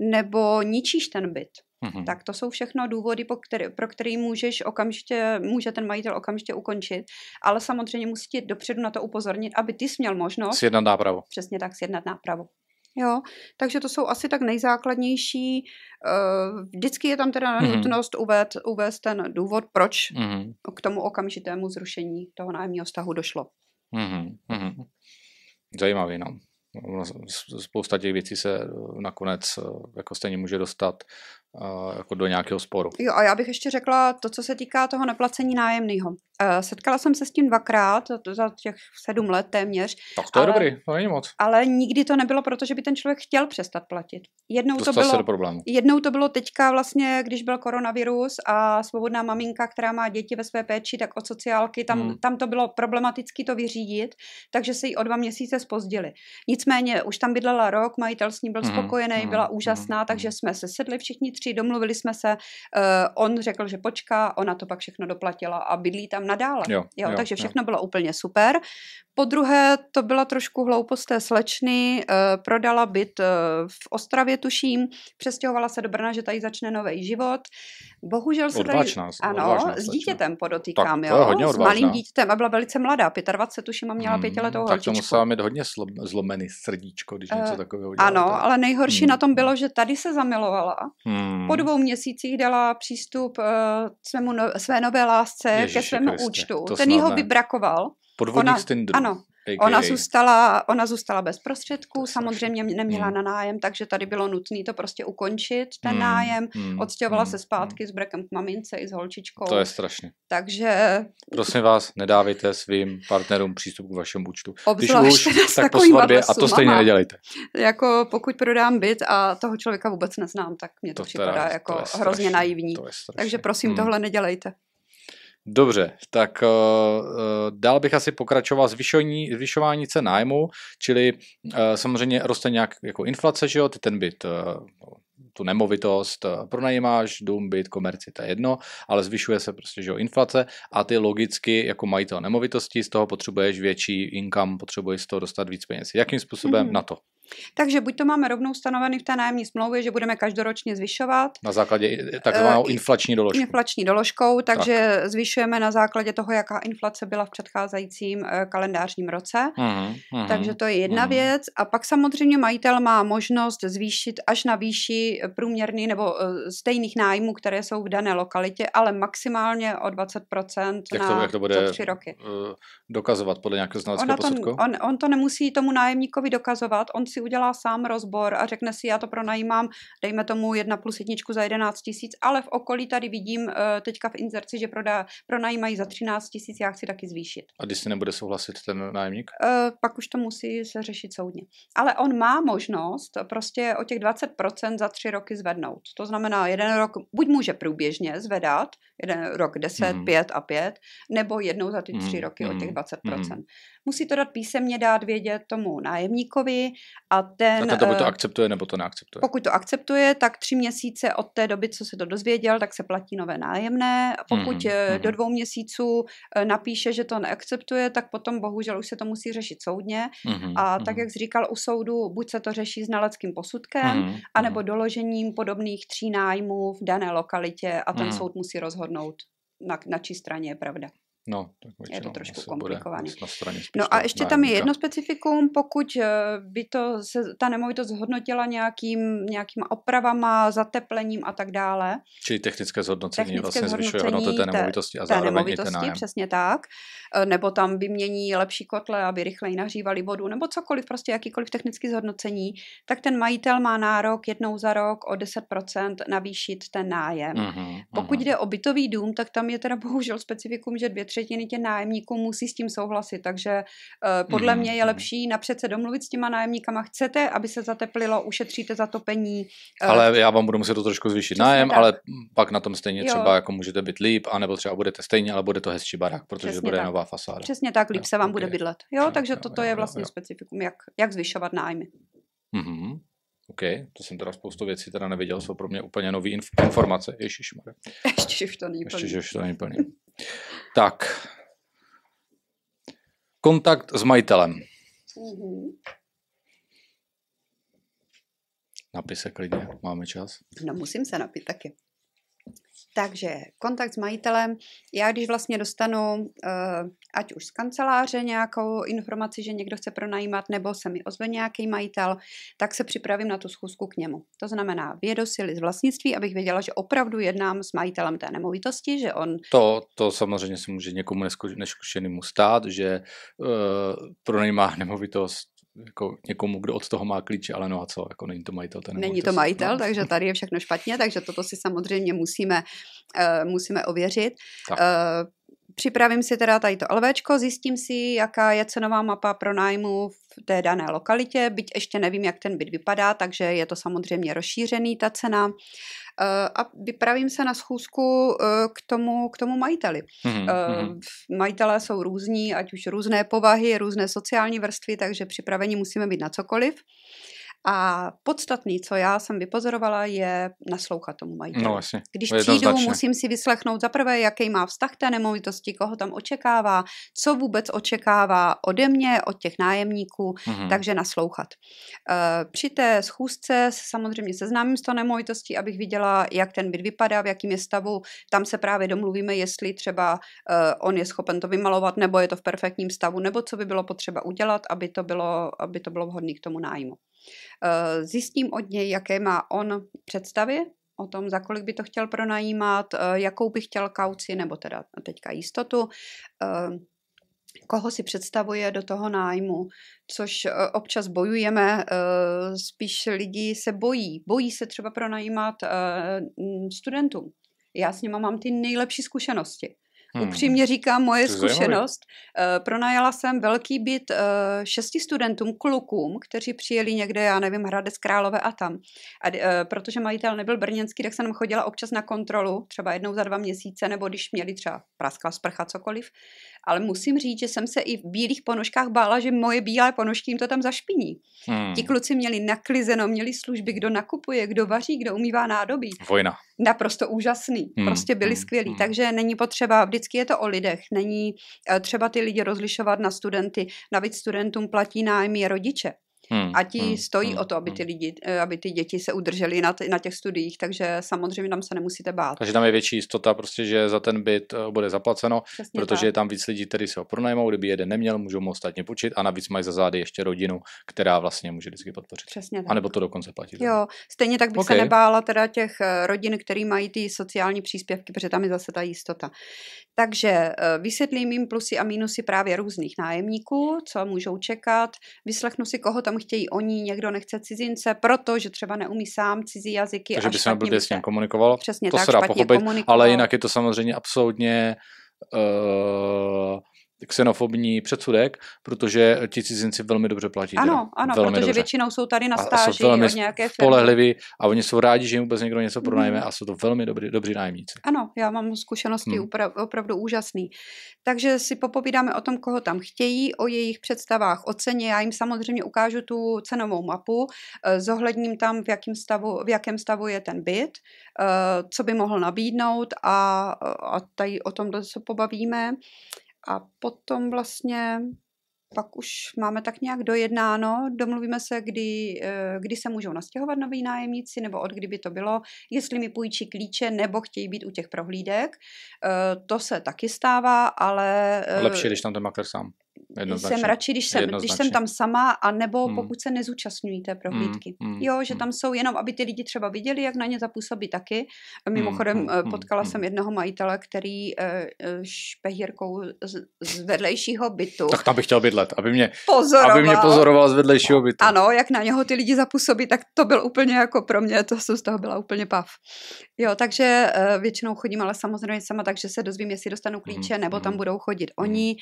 nebo ničíš ten byt. Mm-hmm. Tak to jsou všechno důvody, po který, pro který můžeš okamžitě, může ten majitel okamžitě ukončit, ale samozřejmě musí tě dopředu na to upozornit, aby ty jsi měl možnost... Sjednat
nápravu. Přesně
tak, sjednat nápravu. Jo, takže to jsou asi tak nejzákladnější. Eh, vždycky je tam teda mm-hmm. nutnost uvést, uvést ten důvod, proč mm-hmm. k tomu okamžitému zrušení toho nájemního vztahu došlo. Mm-hmm.
mm-hmm. Zajímavý, no. Spousta těch věcí se nakonec eh, jako stejně může dostat jako do nějakého sporu.
Jo, a já bych ještě řekla to, co se týká toho neplacení nájemného. Eh, setkala jsem se s tím dvakrát, za těch sedm let téměř. Tak to ale, je dobrý, to není moc. Ale nikdy to nebylo, protože by ten člověk chtěl přestat platit. Jednou Dostal to, bylo, se do problému. jednou to bylo teďka vlastně, když byl koronavirus a svobodná maminka, která má děti ve své péči, tak od sociálky, tam, hmm. tam to bylo problematicky to vyřídit, takže se jí o dva měsíce spozdili. Nicméně už tam bydlela rok, majitel s ní byl mhm, spokojený, hmm. byla úžasná, hmm. takže mhm. jsme se sedli všichni tři sestří, domluvili jsme se, uh, on řekl, že počká, ona to pak všechno doplatila a bydlí tam nadále. Jo, jo, jo, takže všechno jo. bylo úplně super. Po druhé, to byla trošku hloupost té slečny, uh, prodala byt uh, v Ostravě, tuším, přestěhovala se do Brna, že tady začne nový život. Bohužel se tady, odvážná, ano, odvážná s dítětem ne? podotýkám, tak, jo, hodně s malým dítětem a byla velice mladá, 25, tuším, a měla hmm, pětiletou holčičku. Tak to musela
mít hodně zlomený srdíčko, když uh, něco eh, takového udělala. Ano,
tak. ale nejhorší hmm. na tom bylo, že tady se zamilovala. Hmm. Po dvou měsících dala přístup uh, svému no, své nové lásce Ježiši ke svému Kriste, účtu. Ten ho vybrakoval. Podvodník Ona, z Tinderu. Ano, Okay. Ona zůstala, ona zůstala bez prostředků, samozřejmě neměla mm. na nájem, takže tady bylo nutné to prostě ukončit, ten mm. nájem. Mm. Odstěhovala mm. se zpátky mm. s brekem k mamince i s holčičkou. To je strašně. Takže...
Prosím vás, nedávejte svým partnerům přístup k vašemu účtu.
Obzvlášť Když už, tak po svatbě a to stejně mama. nedělejte. Jako pokud prodám byt a toho člověka vůbec neznám, tak mě to, to připadá teda, jako to hrozně strašný, naivní. Takže prosím, mm. tohle nedělejte.
Dobře, tak uh, dál bych asi pokračoval zvyšování, zvyšování cen nájmu, čili uh, samozřejmě roste nějak jako inflace, že jo, ty ten byt, uh, tu nemovitost pronajímáš, dům, byt, komerci, to je jedno, ale zvyšuje se prostě, že jo, inflace a ty logicky jako majitel nemovitosti z toho potřebuješ větší income, potřebuješ z toho dostat víc peněz. Jakým způsobem mm-hmm. na to?
Takže buď to máme rovnou stanovený v té nájemní smlouvě, že budeme každoročně zvyšovat.
Na základě takzvanou uh, inflační doložkou.
Inflační doložkou, takže tak. zvyšujeme na základě toho, jaká inflace byla v předcházejícím uh, kalendářním roce.
Uh-huh, uh-huh, takže
to je jedna uh-huh. věc. A pak samozřejmě majitel má možnost zvýšit až na výši průměrný nebo uh, stejných nájmů, které jsou v dané lokalitě, ale maximálně o 20% jak na jak to bude tři roky.
Uh, dokazovat podle nějakého znaleckého posudku? On,
on to nemusí tomu nájemníkovi dokazovat, on si si udělá sám rozbor a řekne si, já to pronajímám, dejme tomu jedna plus jedničku za 11 tisíc, ale v okolí tady vidím eh, teďka v inzerci, že prodá, pronajímají za 13 tisíc, já chci taky zvýšit.
A když si nebude souhlasit ten nájemník?
E, pak už to musí se řešit soudně. Ale on má možnost prostě o těch 20% za tři roky zvednout. To znamená, jeden rok buď může průběžně zvedat, jeden rok 10, mm. 5 a 5, nebo jednou za ty tři mm. roky mm. o těch 20%. Mhm, mm. Musí to dát písemně dát vědět tomu nájemníkovi a ten, a ten buď to eh,
akceptuje, nebo to neakceptuje?
Pokud to akceptuje, tak tři měsíce od té doby, co se to dozvěděl, tak se platí nové nájemné. Pokud mm-hmm. do mhm. dvou měsíců eh, napíše, že to neakceptuje, tak potom bohužel už se to musí řešit soudně. Mm-hmm. A mhm. tak, jak jsi říkal, u soudu buď se to řeší znaleckým posudkem, mm-hmm. anebo doložením podobných tří nájmů v dané lokalitě a ten mm-hmm. soud musí rozhodnout, na, na čí straně je pravda. No, tak většinou, je to trošku komplikované. No a ještě tam je jedno specifikum, pokud eh, by to se, ta nemovitost zhodnotila nějakým, nějakýma opravama, zateplením a tak dále.
Čili technické zhodnocení technické vlastně zhodnocení zvyšuje hodnotu té nemovitosti a zároveň nemovitosti, i ten nájem. Přesně
tak. Eh, nebo tam vymění lepší kotle, aby rychleji nahřívali vodu, nebo cokoliv, prostě jakýkoliv technický zhodnocení, tak ten majitel má nárok jednou za rok o 10% navýšit ten nájem. Uh-huh, pokud uh-huh. jde o bytový dům, tak tam je teda bohužel specifikum, že dvě, třetiny těch nájemníků musí s tím souhlasit. Takže eh, podle mm, mě je mm-hmm. lepší napřed se domluvit s těma nájemníkama. Chcete, aby se zateplilo, ušetříte zatopení. Eh, ale
já vám budu muset to trošku zvýšit nájem, tak. ale pak na tom stejně jo. třeba jako můžete být líp, anebo třeba budete stejně, ale bude to hezčí barák, protože Přesně bude tak. nová fasáda.
Přesně tak, líp jo, se vám okay. bude bydlet. Jo, jo takže jo, toto jo, je vlastně jo. specifikum, jak, jak zvyšovat nájmy.
Mm-hmm. OK, to jsem teda spoustu věcí teda neviděl, jsou pro mě úplně nové inf- informace. Ježišmarja.
Ještě, že už to není Ještě, že už to není
plný. Tak. Kontakt s majitelem.
Mm-hmm. Napise klidně, máme čas. No musím se napít taky. Takže kontakt s majitelem. Já když vlastně dostanu, eh, ať už z kanceláře nějakou informaci, že někdo chce pronajímat, nebo se mi ozve nějaký majitel, tak se připravím na tu schůzku k němu. To znamená vědu síly z vlastnictví, abych věděla, že opravdu jednám s majitelem té nemovitosti, že on...
To, to samozřejmě se může někomu neskušenému stát, že uh, pronajímá nemovitost jako někomu, kdo od toho má klíče, ale no a co, jako není to majitel. Ten není to, majitel, no. takže
tady je všechno špatně, takže toto si samozřejmě musíme, uh, musíme ověřit. Tak. Uh, připravím si teda tady to LVčko, zjistím si, jaká je cenová mapa pro nájmu v té dané lokalitě, byť ještě nevím, jak ten byt vypadá, takže je to samozřejmě rozšířený ta cena. Eh, a vypravím se na schůzku eh, k tomu, k tomu majiteli. Mm-hmm. Majitelé jsou různí, ať už různé povahy, různé sociální vrstvy, takže připraveni musíme být na cokoliv. A podstatný, co já jsem vypozorovala, je naslouchat tomu majiteli. No, jasně. Když přijdu, musím si vyslechnout zaprvé, jaký má vztah té nemovitosti, koho tam očekává, co vůbec očekává ode mě, od těch nájemníků, mm-hmm. takže naslouchat. E, při té schůzce se samozřejmě seznámím s tou nemovitostí, abych viděla, jak ten byt vypadá, v jakém je stavu. Tam se právě domluvíme, jestli třeba e, on je schopen to vymalovat, nebo je to v perfektním stavu, nebo co by bylo potřeba udělat, aby to bylo, aby to bylo vhodné k tomu nájmu. Eh, zjistím od něj, jaké má on představy o tom, za kolik by to chtěl pronajímat, eh, jakou by chtěl kauci, nebo teda teďka jistotu, eh, koho si představuje do toho nájmu, což občas bojujeme, spíš lidi se bojí. Bojí se třeba pronajímat studentům. Já s nima mám ty nejlepší zkušenosti. Hmm. Upřímně říkám moje zkušenost. Zajímavý. Eh, pronajala jsem velký byt eh, šesti studentům, klukům, kteří přijeli někde, já nevím, Hradec Králové a tam. A eh, protože majitel nebyl brněnský, tak jsem chodila občas na kontrolu, třeba jednou za dva měsíce, nebo když měli třeba praskla sprcha, cokoliv. Ale musím říct, že jsem se i v bílých ponožkách bála, že moje bílé ponožky jim to tam zašpiní. Hmm. Ti kluci měli naklizeno, měli služby, kdo nakupuje, kdo vaří, kdo umývá nádobí. Vojna. Naprosto úžasný. Hmm. Prostě byli hmm. skvělí. Hmm. Takže není potřeba, vždycky je to o lidech. Není eh, třeba ty lidi rozlišovat na studenty. Navíc studentům platí nájmy rodiče. Hmm, a ti hmm, stojí hmm, o to, aby hmm. ty, lidi, eh, aby ty děti se udržely na, t- na těch studiích, takže samozřejmě tam se nemusíte bát.
Takže tam je větší jistota, prostě, že za ten byt eh, bude zaplaceno, Přesně protože tak. je tam víc lidí, kteří se ho pronajmou, kdyby jeden neměl, můžou mu ostatně počít a navíc mají za zády ještě rodinu, která vlastně může vždycky podpořit. Přesně tak. A nebo to dokonce platí. Jo,
stejně tak bych okay. se nebála teda těch eh, rodin, které mají ty sociální příspěvky, protože tam je zase ta jistota. Takže vysvětlím jim plusy a mínusy právě různých nájemníků, co můžou čekat, vyslechnu si, koho tam tam chtějí oni, někdo nechce cizince, protože třeba neumí sám cizí jazyky. Takže by se blbě
s ním komunikoval. Přesně to tak, se dá pochopit, ale jinak je to samozřejmě absolutně uh, xenofobní předsudek, protože ti cizinci velmi dobře platí. Ano, teda. ano, velmi protože dobře. většinou
jsou tady na stáži a, a jsou velmi od nějaké spolehliví
a oni jsou rádi, že jim vůbec někdo něco pronajme mm. a jsou to velmi dobrý, dobří nájemníci.
Ano, já mám zkušenosti mm. upra- opravdu úžasný. Takže si popovídáme o tom, koho tam chtějí, o jejich představách, o ceně. Já jim samozřejmě ukážu tu cenovou mapu, eh, zohledním tam, v jakém stavu, v jakém stavu je ten byt, eh, co by mohl nabídnout a, a tady o tom se pobavíme. A potom vlastně pak už máme tak nějak dojednáno, domluvíme se, kdy, eh, kdy se můžou nastěhovat noví nájemníci, nebo od kdyby to bylo, jestli mi půjčí klíče, nebo chtějí být u těch prohlídek. Eh, to se taky stává, ale... Eh, Lepší, když
tam ten makler sám jsem radši, když jsem, když jsem tam
sama, anebo hmm. pokud se nezúčastňují té hmm. prohlídky. Hmm. Jo, že hmm. tam jsou jenom, aby ty lidi třeba viděli, jak na ně zapůsobí taky. Hmm. Mimochodem eh, hmm. potkala hmm. jsem jednoho majitele, který eh, eh, špehírkou z, z vedlejšího bytu. Tak tam
bych chtěl bydlet, aby mě
pozoroval, aby mě pozoroval
z vedlejšího bytu.
Ano, jak na něho ty lidi zapůsobí, tak to byl úplně jako pro mě, to jsem z toho byla úplně pav. Jo, takže většinou chodím, ale samozřejmě sama, takže se dozvím, jestli dostanu klíče, hmm. nebo tam budou chodit oni.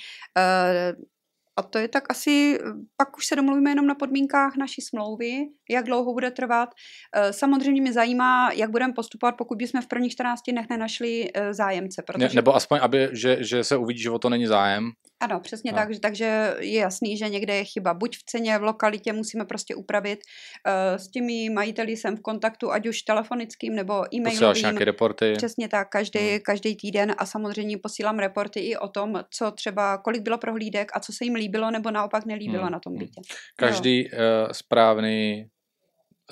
A to je tak asi, pak už se domluvíme jenom na podmínkách naší smlouvy, jak dlouho bude trvat. Eh, samozřejmě mě zajímá, jak budeme postupovat, pokud bychom v prvních 14 dnech nenašli eh, zájemce. Protože... Ne, nebo
aspoň, aby, že, že se uvidí, že o to není zájem.
Ano, přesně no. tak, že, takže je jasný, že někde je chyba. Buď v ceně, v lokalitě musíme prostě upravit. Eh, s těmi majiteli jsem v kontaktu, ať už telefonickým nebo e-mailovým. Posíláš nějaké reporty? Přesně tak, každý, hmm. každý týden a samozřejmě posílám reporty i o tom, co třeba, kolik bylo prohlídek a co se jim líbilo nebo naopak nelíbilo hmm. na tom hmm. bytě.
Každý uh, správný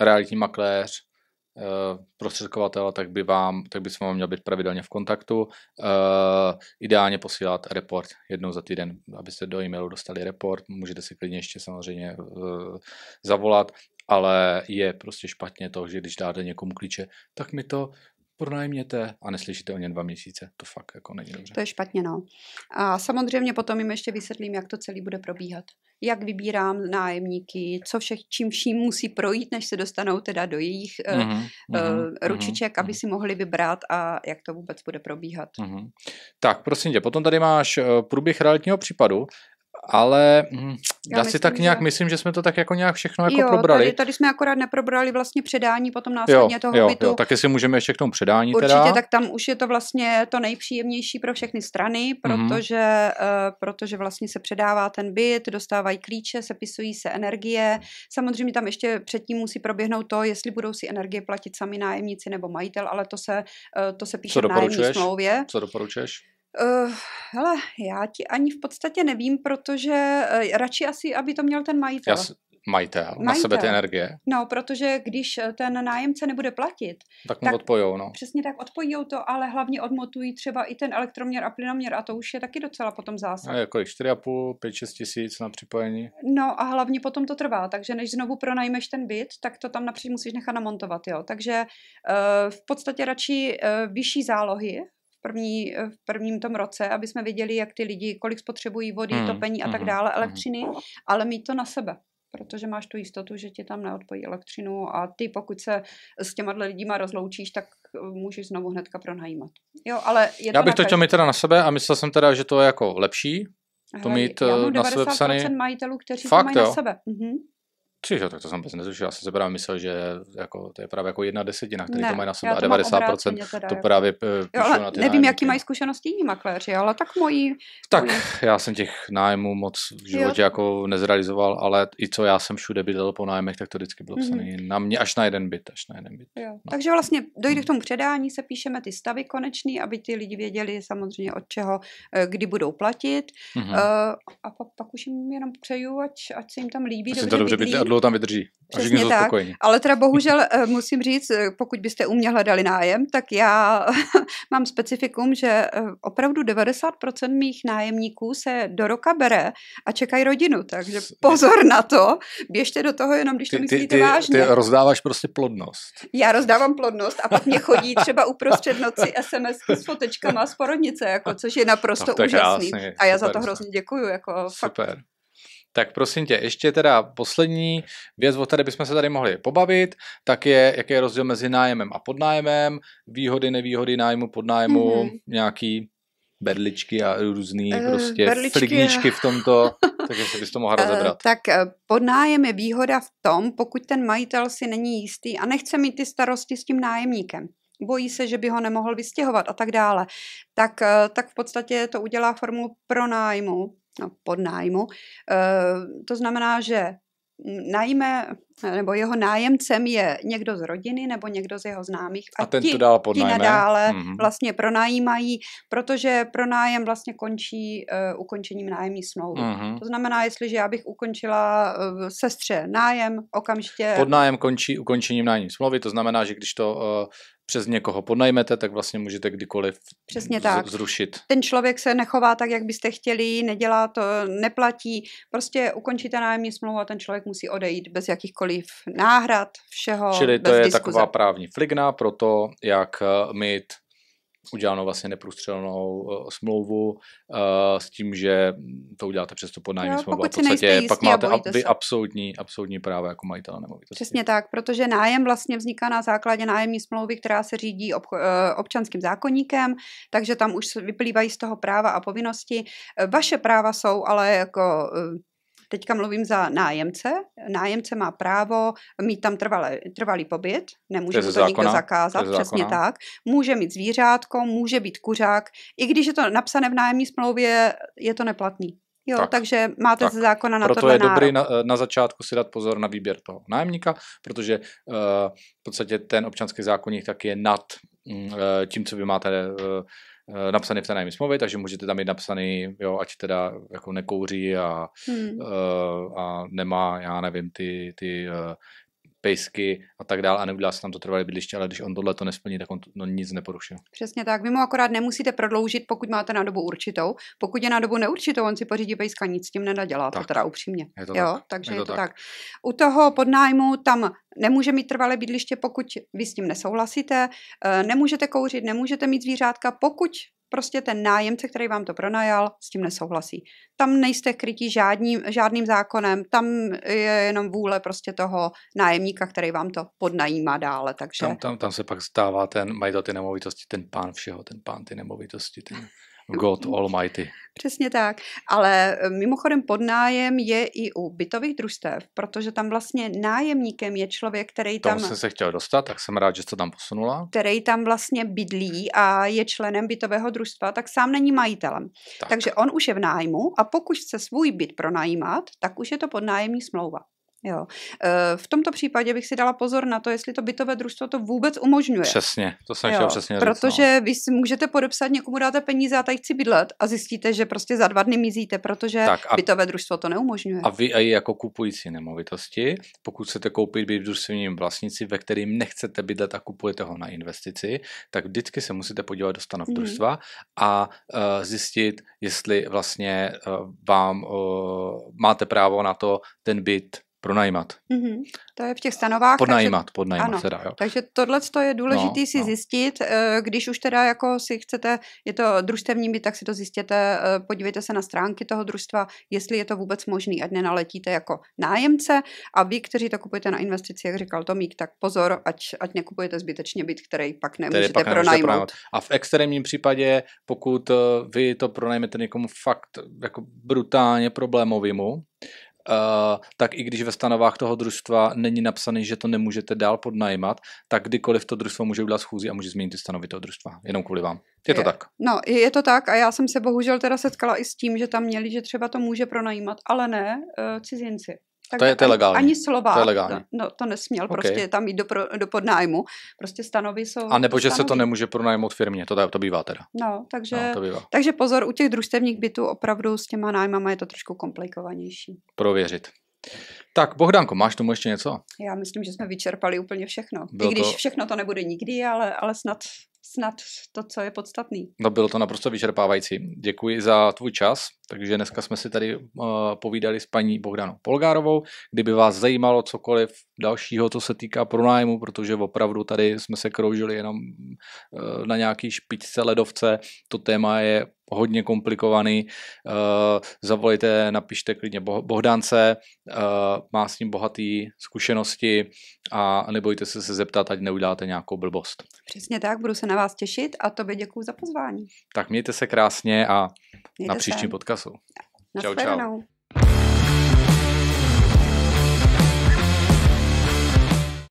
realitní makléř Eh, prostředkovatel, tak by, vám, tak by s vámi měl být pravidelně v kontaktu. Eh, ideálně posílat report jednou za týden, abyste do e-mailu dostali report. Můžete si klidně ještě samozřejmě eh, zavolat, ale je prostě špatně to, že když dáte někomu klíče, tak mi to pronajměte a neslyšíte o ně dva měsíce. To fakt jako není dobře.
To je špatně, no. A samozřejmě potom jim ještě vysvětlím, jak to celý bude probíhat. Jak vybírám nájemníky, co všech, čím vším musí projít, než se dostanou teda do jejich mm-hmm, uh, mm-hmm, ručiček, mm-hmm. aby mhm. si mohli vybrat a jak to vůbec bude probíhat. Mm-hmm.
Tak, prosím tě, potom tady máš eh, průběh realitního případu ale mm.
já, já si tak nějak že...
myslím, že jsme to tak jako nějak všechno jako jo, probrali. Tady,
tady jsme akorát neprobrali vlastně předání potom následně jo, toho jo, bytu. Jo, tak
jestli můžeme ještě k tomu předání Určitě, teda. tak
tam už je to vlastně to nejpříjemnější pro všechny strany, mhm. protože, mm-hmm. uh, protože vlastně se předává ten byt, dostávají klíče, sepisují se energie. Samozřejmě tam ještě předtím musí proběhnout to, jestli budou si energie platit sami nájemníci nebo majitel, ale to se, uh, to se píše Co v nájemní smlouvě.
Co doporučuješ?
Uh, hele, já ti ani v podstatě nevím, protože uh, radši asi, aby to měl ten majitel. Jas,
majitel, majitel, na sebe ty energie.
No, protože když eh, ten nájemce nebude platit, tak mu tak, odpojou, no. Přesně tak, odpojou to, ale hlavně odmotují třeba i ten elektroměr a plynoměr a to už je taky docela potom zásad. No,
jako 4,5, 5, 6 tisíc na připojení.
No a hlavně potom to trvá, takže než znovu pronajmeš ten byt, tak to tam například musíš nechat namontovat, jo. Takže uh, v podstatě radši uh, vyšší zálohy první, eh, v prvním tom roce, aby jsme věděli, jak ty lidi, kolik spotřebují vody, hmm, topení a tak hmm, dále, hmm. elektřiny, hmm. ale mít to na sebe protože máš tu jistotu, že ti tam neodpojí elektřinu a ty, pokud se s těma lidíma rozloučíš, tak eh, můžeš znovu hnedka pronajímat. Jo, ale je to Já bych to chtěl mít teda
na sebe a myslel jsem teda, že to je jako lepší, to Hele, mít já eh, na sebe psaný. majitelů, kteří Fakt, to mají jo? na sebe. Mhm. Čiže tak to jsem vůbec netušil. Já jsem se právě myslel, že jako, to je právě jako jedna desetina, který ne, to mají na sobě a 90% teda, to právě eh, jo, ale na ty Nevím, nájemky. jaký
mají zkušenosti jiní makléři, ale tak moji... Tak mojí...
já jsem těch nájmů moc v životě jo. jako nezrealizoval, ale i co já jsem všude bydlel po nájmech, tak to vždycky bylo psané mm-hmm. na mě, až na jeden byt. Až na jeden byt.
Jo. No. Takže vlastně dojde k mhm. tomu předání, se píšeme ty stavy konečný, aby ty lidi věděli samozřejmě od čeho, eh, kdy budou platit. Mm-hmm. Uh, a pak, pak už jim jenom přeju, ať, ať se jim tam líbí, dobře, dobře dlouho tam vydrží. A Přesně tak, spokojení. ale teda bohužel eh, musím říct, eh, pokud byste u mě hledali nájem, tak já mám specifikum, že eh, opravdu 90% mých nájemníků se do roka bere a čekají rodinu, takže pozor na to, běžte do toho jenom, když ty, myslíte ty, ty, vážně. Ty
rozdáváš prostě plodnost.
Já rozdávám plodnost a pak mě chodí třeba uprostřed noci SMS s fotečkama z porodnice, jako, což je naprosto no, úžasný. Krásný, a já super, za to hrozně děkuju. Jako, super.
Fakt, tak prosím tě, ještě teda poslední věc, o které bychom se tady mohli pobavit, tak je, jaký je rozdíl mezi nájemem a podnájemem, výhody, nevýhody nájmu, podnájmu, mm-hmm. nějaký berličky a různý uh, prostě berličky. v tomto, tak jestli bys to mohla rozebrat. Uh,
tak eh, podnájem je výhoda v tom, pokud ten majitel si není jistý a nechce mít ty starosti s tím nájemníkem bojí se, že by ho nemohl vystěhovat a tak dále, tak, tak v podstatě to udělá formu pronájmu, no, podnájmu. Eh, to znamená, že najme, nebo jeho nájemcem je někdo z rodiny nebo někdo z jeho známých. A, a ten ti, to dál podnájme. Ti nadále mm-hmm. vlastně pronajímají, protože pronájem vlastně končí uh, ukončením nájemní smlouvy. Mm-hmm. To znamená, jestliže já bych ukončila uh, sestře nájem, okamžitě...
Podnájem končí ukončením nájemní smlouvy, to znamená, že když to uh, přes někoho podnajmete, tak vlastně můžete kdykoliv Přesně tak. zrušit.
Ten člověk se nechová tak, jak byste chtěli, nedělá to, neplatí. Prostě ukončíte nájemní smlouvu a ten člověk musí odejít bez jakýchkoliv náhrad, všeho. Čili to je diskuze. taková právní
fligna pro to, jak eh, mít uděláno vlastně neprůstřelnou uh, smlouvu uh, s tím, že to uděláte přes to podnájemní no, smlouvu a v podstatě jistý, pak máte a vy absolutní, absolutní práva jako majitel nemovitosti.
Přesně tak, protože nájem vlastně vzniká na základě nájemní smlouvy, která se řídí ob, eh, občanským zákonníkem, takže tam už vyplývají z toho práva a povinnosti. Vaše práva jsou ale jako Teďka mluvím za nájemce. Nájemce má právo mít tam trvalé, trvalý pobyt, nemůže to, to zákona, nikdo zakázat, to přesně tak. Může mít zvířátko, může být kuřák. I když je to napsané v nájemní smlouvě, je to neplatný. Jo, tak, takže máte tak. ze zákona na Proto je nárok. dobrý
na, na začátku si dát pozor na výběr toho nájemníka, protože uh, v podstatě ten občanský zákonník tak je nad uh, tím, co vy máte uh, Eh, napsaný v té nájemní smlouvě, takže můžete tam mít napsaný, jo, ať teda jako nekouří a, hmm. Eh, a nemá, já nevím, ty, ty eh, pejsky a tak dále a neudělá se tam to trvalé bydliště, ale když on tohle to nesplní, tak on to, no, nic neporušil.
Přesně tak. Vy mu akorát nemusíte prodloužit, pokud máte na dobu určitou. Pokud je na dobu neurčitou, on si pořídí pejska, nic s tím nenadělá, to teda upřímně. Je to jo, tak. takže je to, je to tak. tak. U toho podnájmu tam nemůže mít trvalé bydliště, pokud vy s tím nesouhlasíte, eh, nemůžete kouřit, nemůžete mít zvířátka, pokud prostě ten nájemce, který vám to pronajal, s tím nesouhlasí. Tam nejste krytí žádným, žádným zákonem, tam je jenom vůle prostě toho nájemníka, který vám to podnajímá dále. Takže... Tam,
tam, tam se pak stává ten majitel ty nemovitosti, ten pán všeho, ten pán ty nemovitosti. Ten... God Almighty.
Přesně tak. Ale eh, mimochodem podnájem je i u bytových družstev, protože tam vlastně nájemníkem je člověk, který tam... Tomu jsem
se chtěl dostat, tak jsem rád, že se tam posunula.
Který tam vlastně bydlí a je členem bytového družstva, tak sám není majitelem. Tak. Takže on už je v nájmu a pokud chce svůj byt pronajímat, tak už je to podnájemní smlouva. Jo. Eh, v tomto případě bych si dala pozor na to, jestli to bytové družstvo to vůbec umožňuje. Přesně, to jsem chtěl přesně říct. Protože no. vy si můžete podepsat, někomu dáte peníze a tady chci bydlet a zjistíte, že prostě za dva dny mizíte, protože tak a, bytové družstvo to neumožňuje. A
vy a jako kupující nemovitosti, pokud chcete koupit byt v družstevním vlastnici, ve kterým nechcete bydlet a kupujete ho na investici, tak vždycky se musíte podívat do stanov mm. družstva a uh, zjistit, jestli vlastně uh, vám uh, máte právo na to ten byt pronajímat.
Mm-hmm. To je v těch stanovách. Podnajímat, takže, podnajímat ano, teda, jo. Takže tohle je důležité no, si no. zjistit, eh, když už teda jako si chcete, je to družstevní byt, tak si to zjistěte, eh, podívejte se na stránky toho družstva, jestli je to vůbec možný, ať nenaletíte jako nájemce a vy, kteří to kupujete na investici, jak říkal Tomík, tak pozor, ať, ať nekupujete zbytečně byt, který pak nemůžete, který pak nemůžete pronajmout. pronajmout.
A v extrémním případě, pokud eh, vy to pronajmete někomu fakt jako brutálně problémovému, Eh, tak i když ve stanovách toho družstva není napsané, že to nemůžete dál podnajímat, tak kdykoliv to družstvo může udělat schůzi a může změnit ty stanovy toho družstva. Jenom kvůli vám. Je to je. tak?
No, je to tak a já jsem se bohužel teda setkala i s tím, že tam měli, že třeba to může pronajímat, ale ne eh, cizinci tak to je, to je legální. Ani slova. To je legální. No, no, to nesměl okay. prostě tam jít do, pro, do podnájmu. Prostě stanovy jsou... A nebo že stanovy. se to nemůže
pronajmout firmě, to, to bývá teda.
No, takže, no, to bývá. takže pozor, u těch družstevních bytů opravdu s těma nájmama je to trošku komplikovanější.
Prověřit. Tak Bohdanko, máš tomu ještě něco?
Já myslím, že jsme vyčerpali úplně všechno. Bylo I když to... všechno to nebude nikdy, ale, ale snad, snad to, co je podstatný.
No bylo to naprosto vyčerpávající. Děkuji za tvůj čas. Takže dneska jsme si tady uh, povídali s paní Bohdanou Polgárovou. Kdyby vás zajímalo cokoliv dalšího, co se týká pronájmu, protože opravdu tady jsme se kroužili jenom uh, na nějaký špičce ledovce, to téma je hodně komplikovaný. Eh, zavolejte, napište klidně Bohdance, eh, má s ním bohatý zkušenosti a nebojte se se zeptat, ať neuděláte nějakou blbost.
Přesně tak, budu se na vás těšit a tobě děkuji za pozvání.
Tak mějte se krásně a mějte na příštím se. podcastu.
Čau, čau.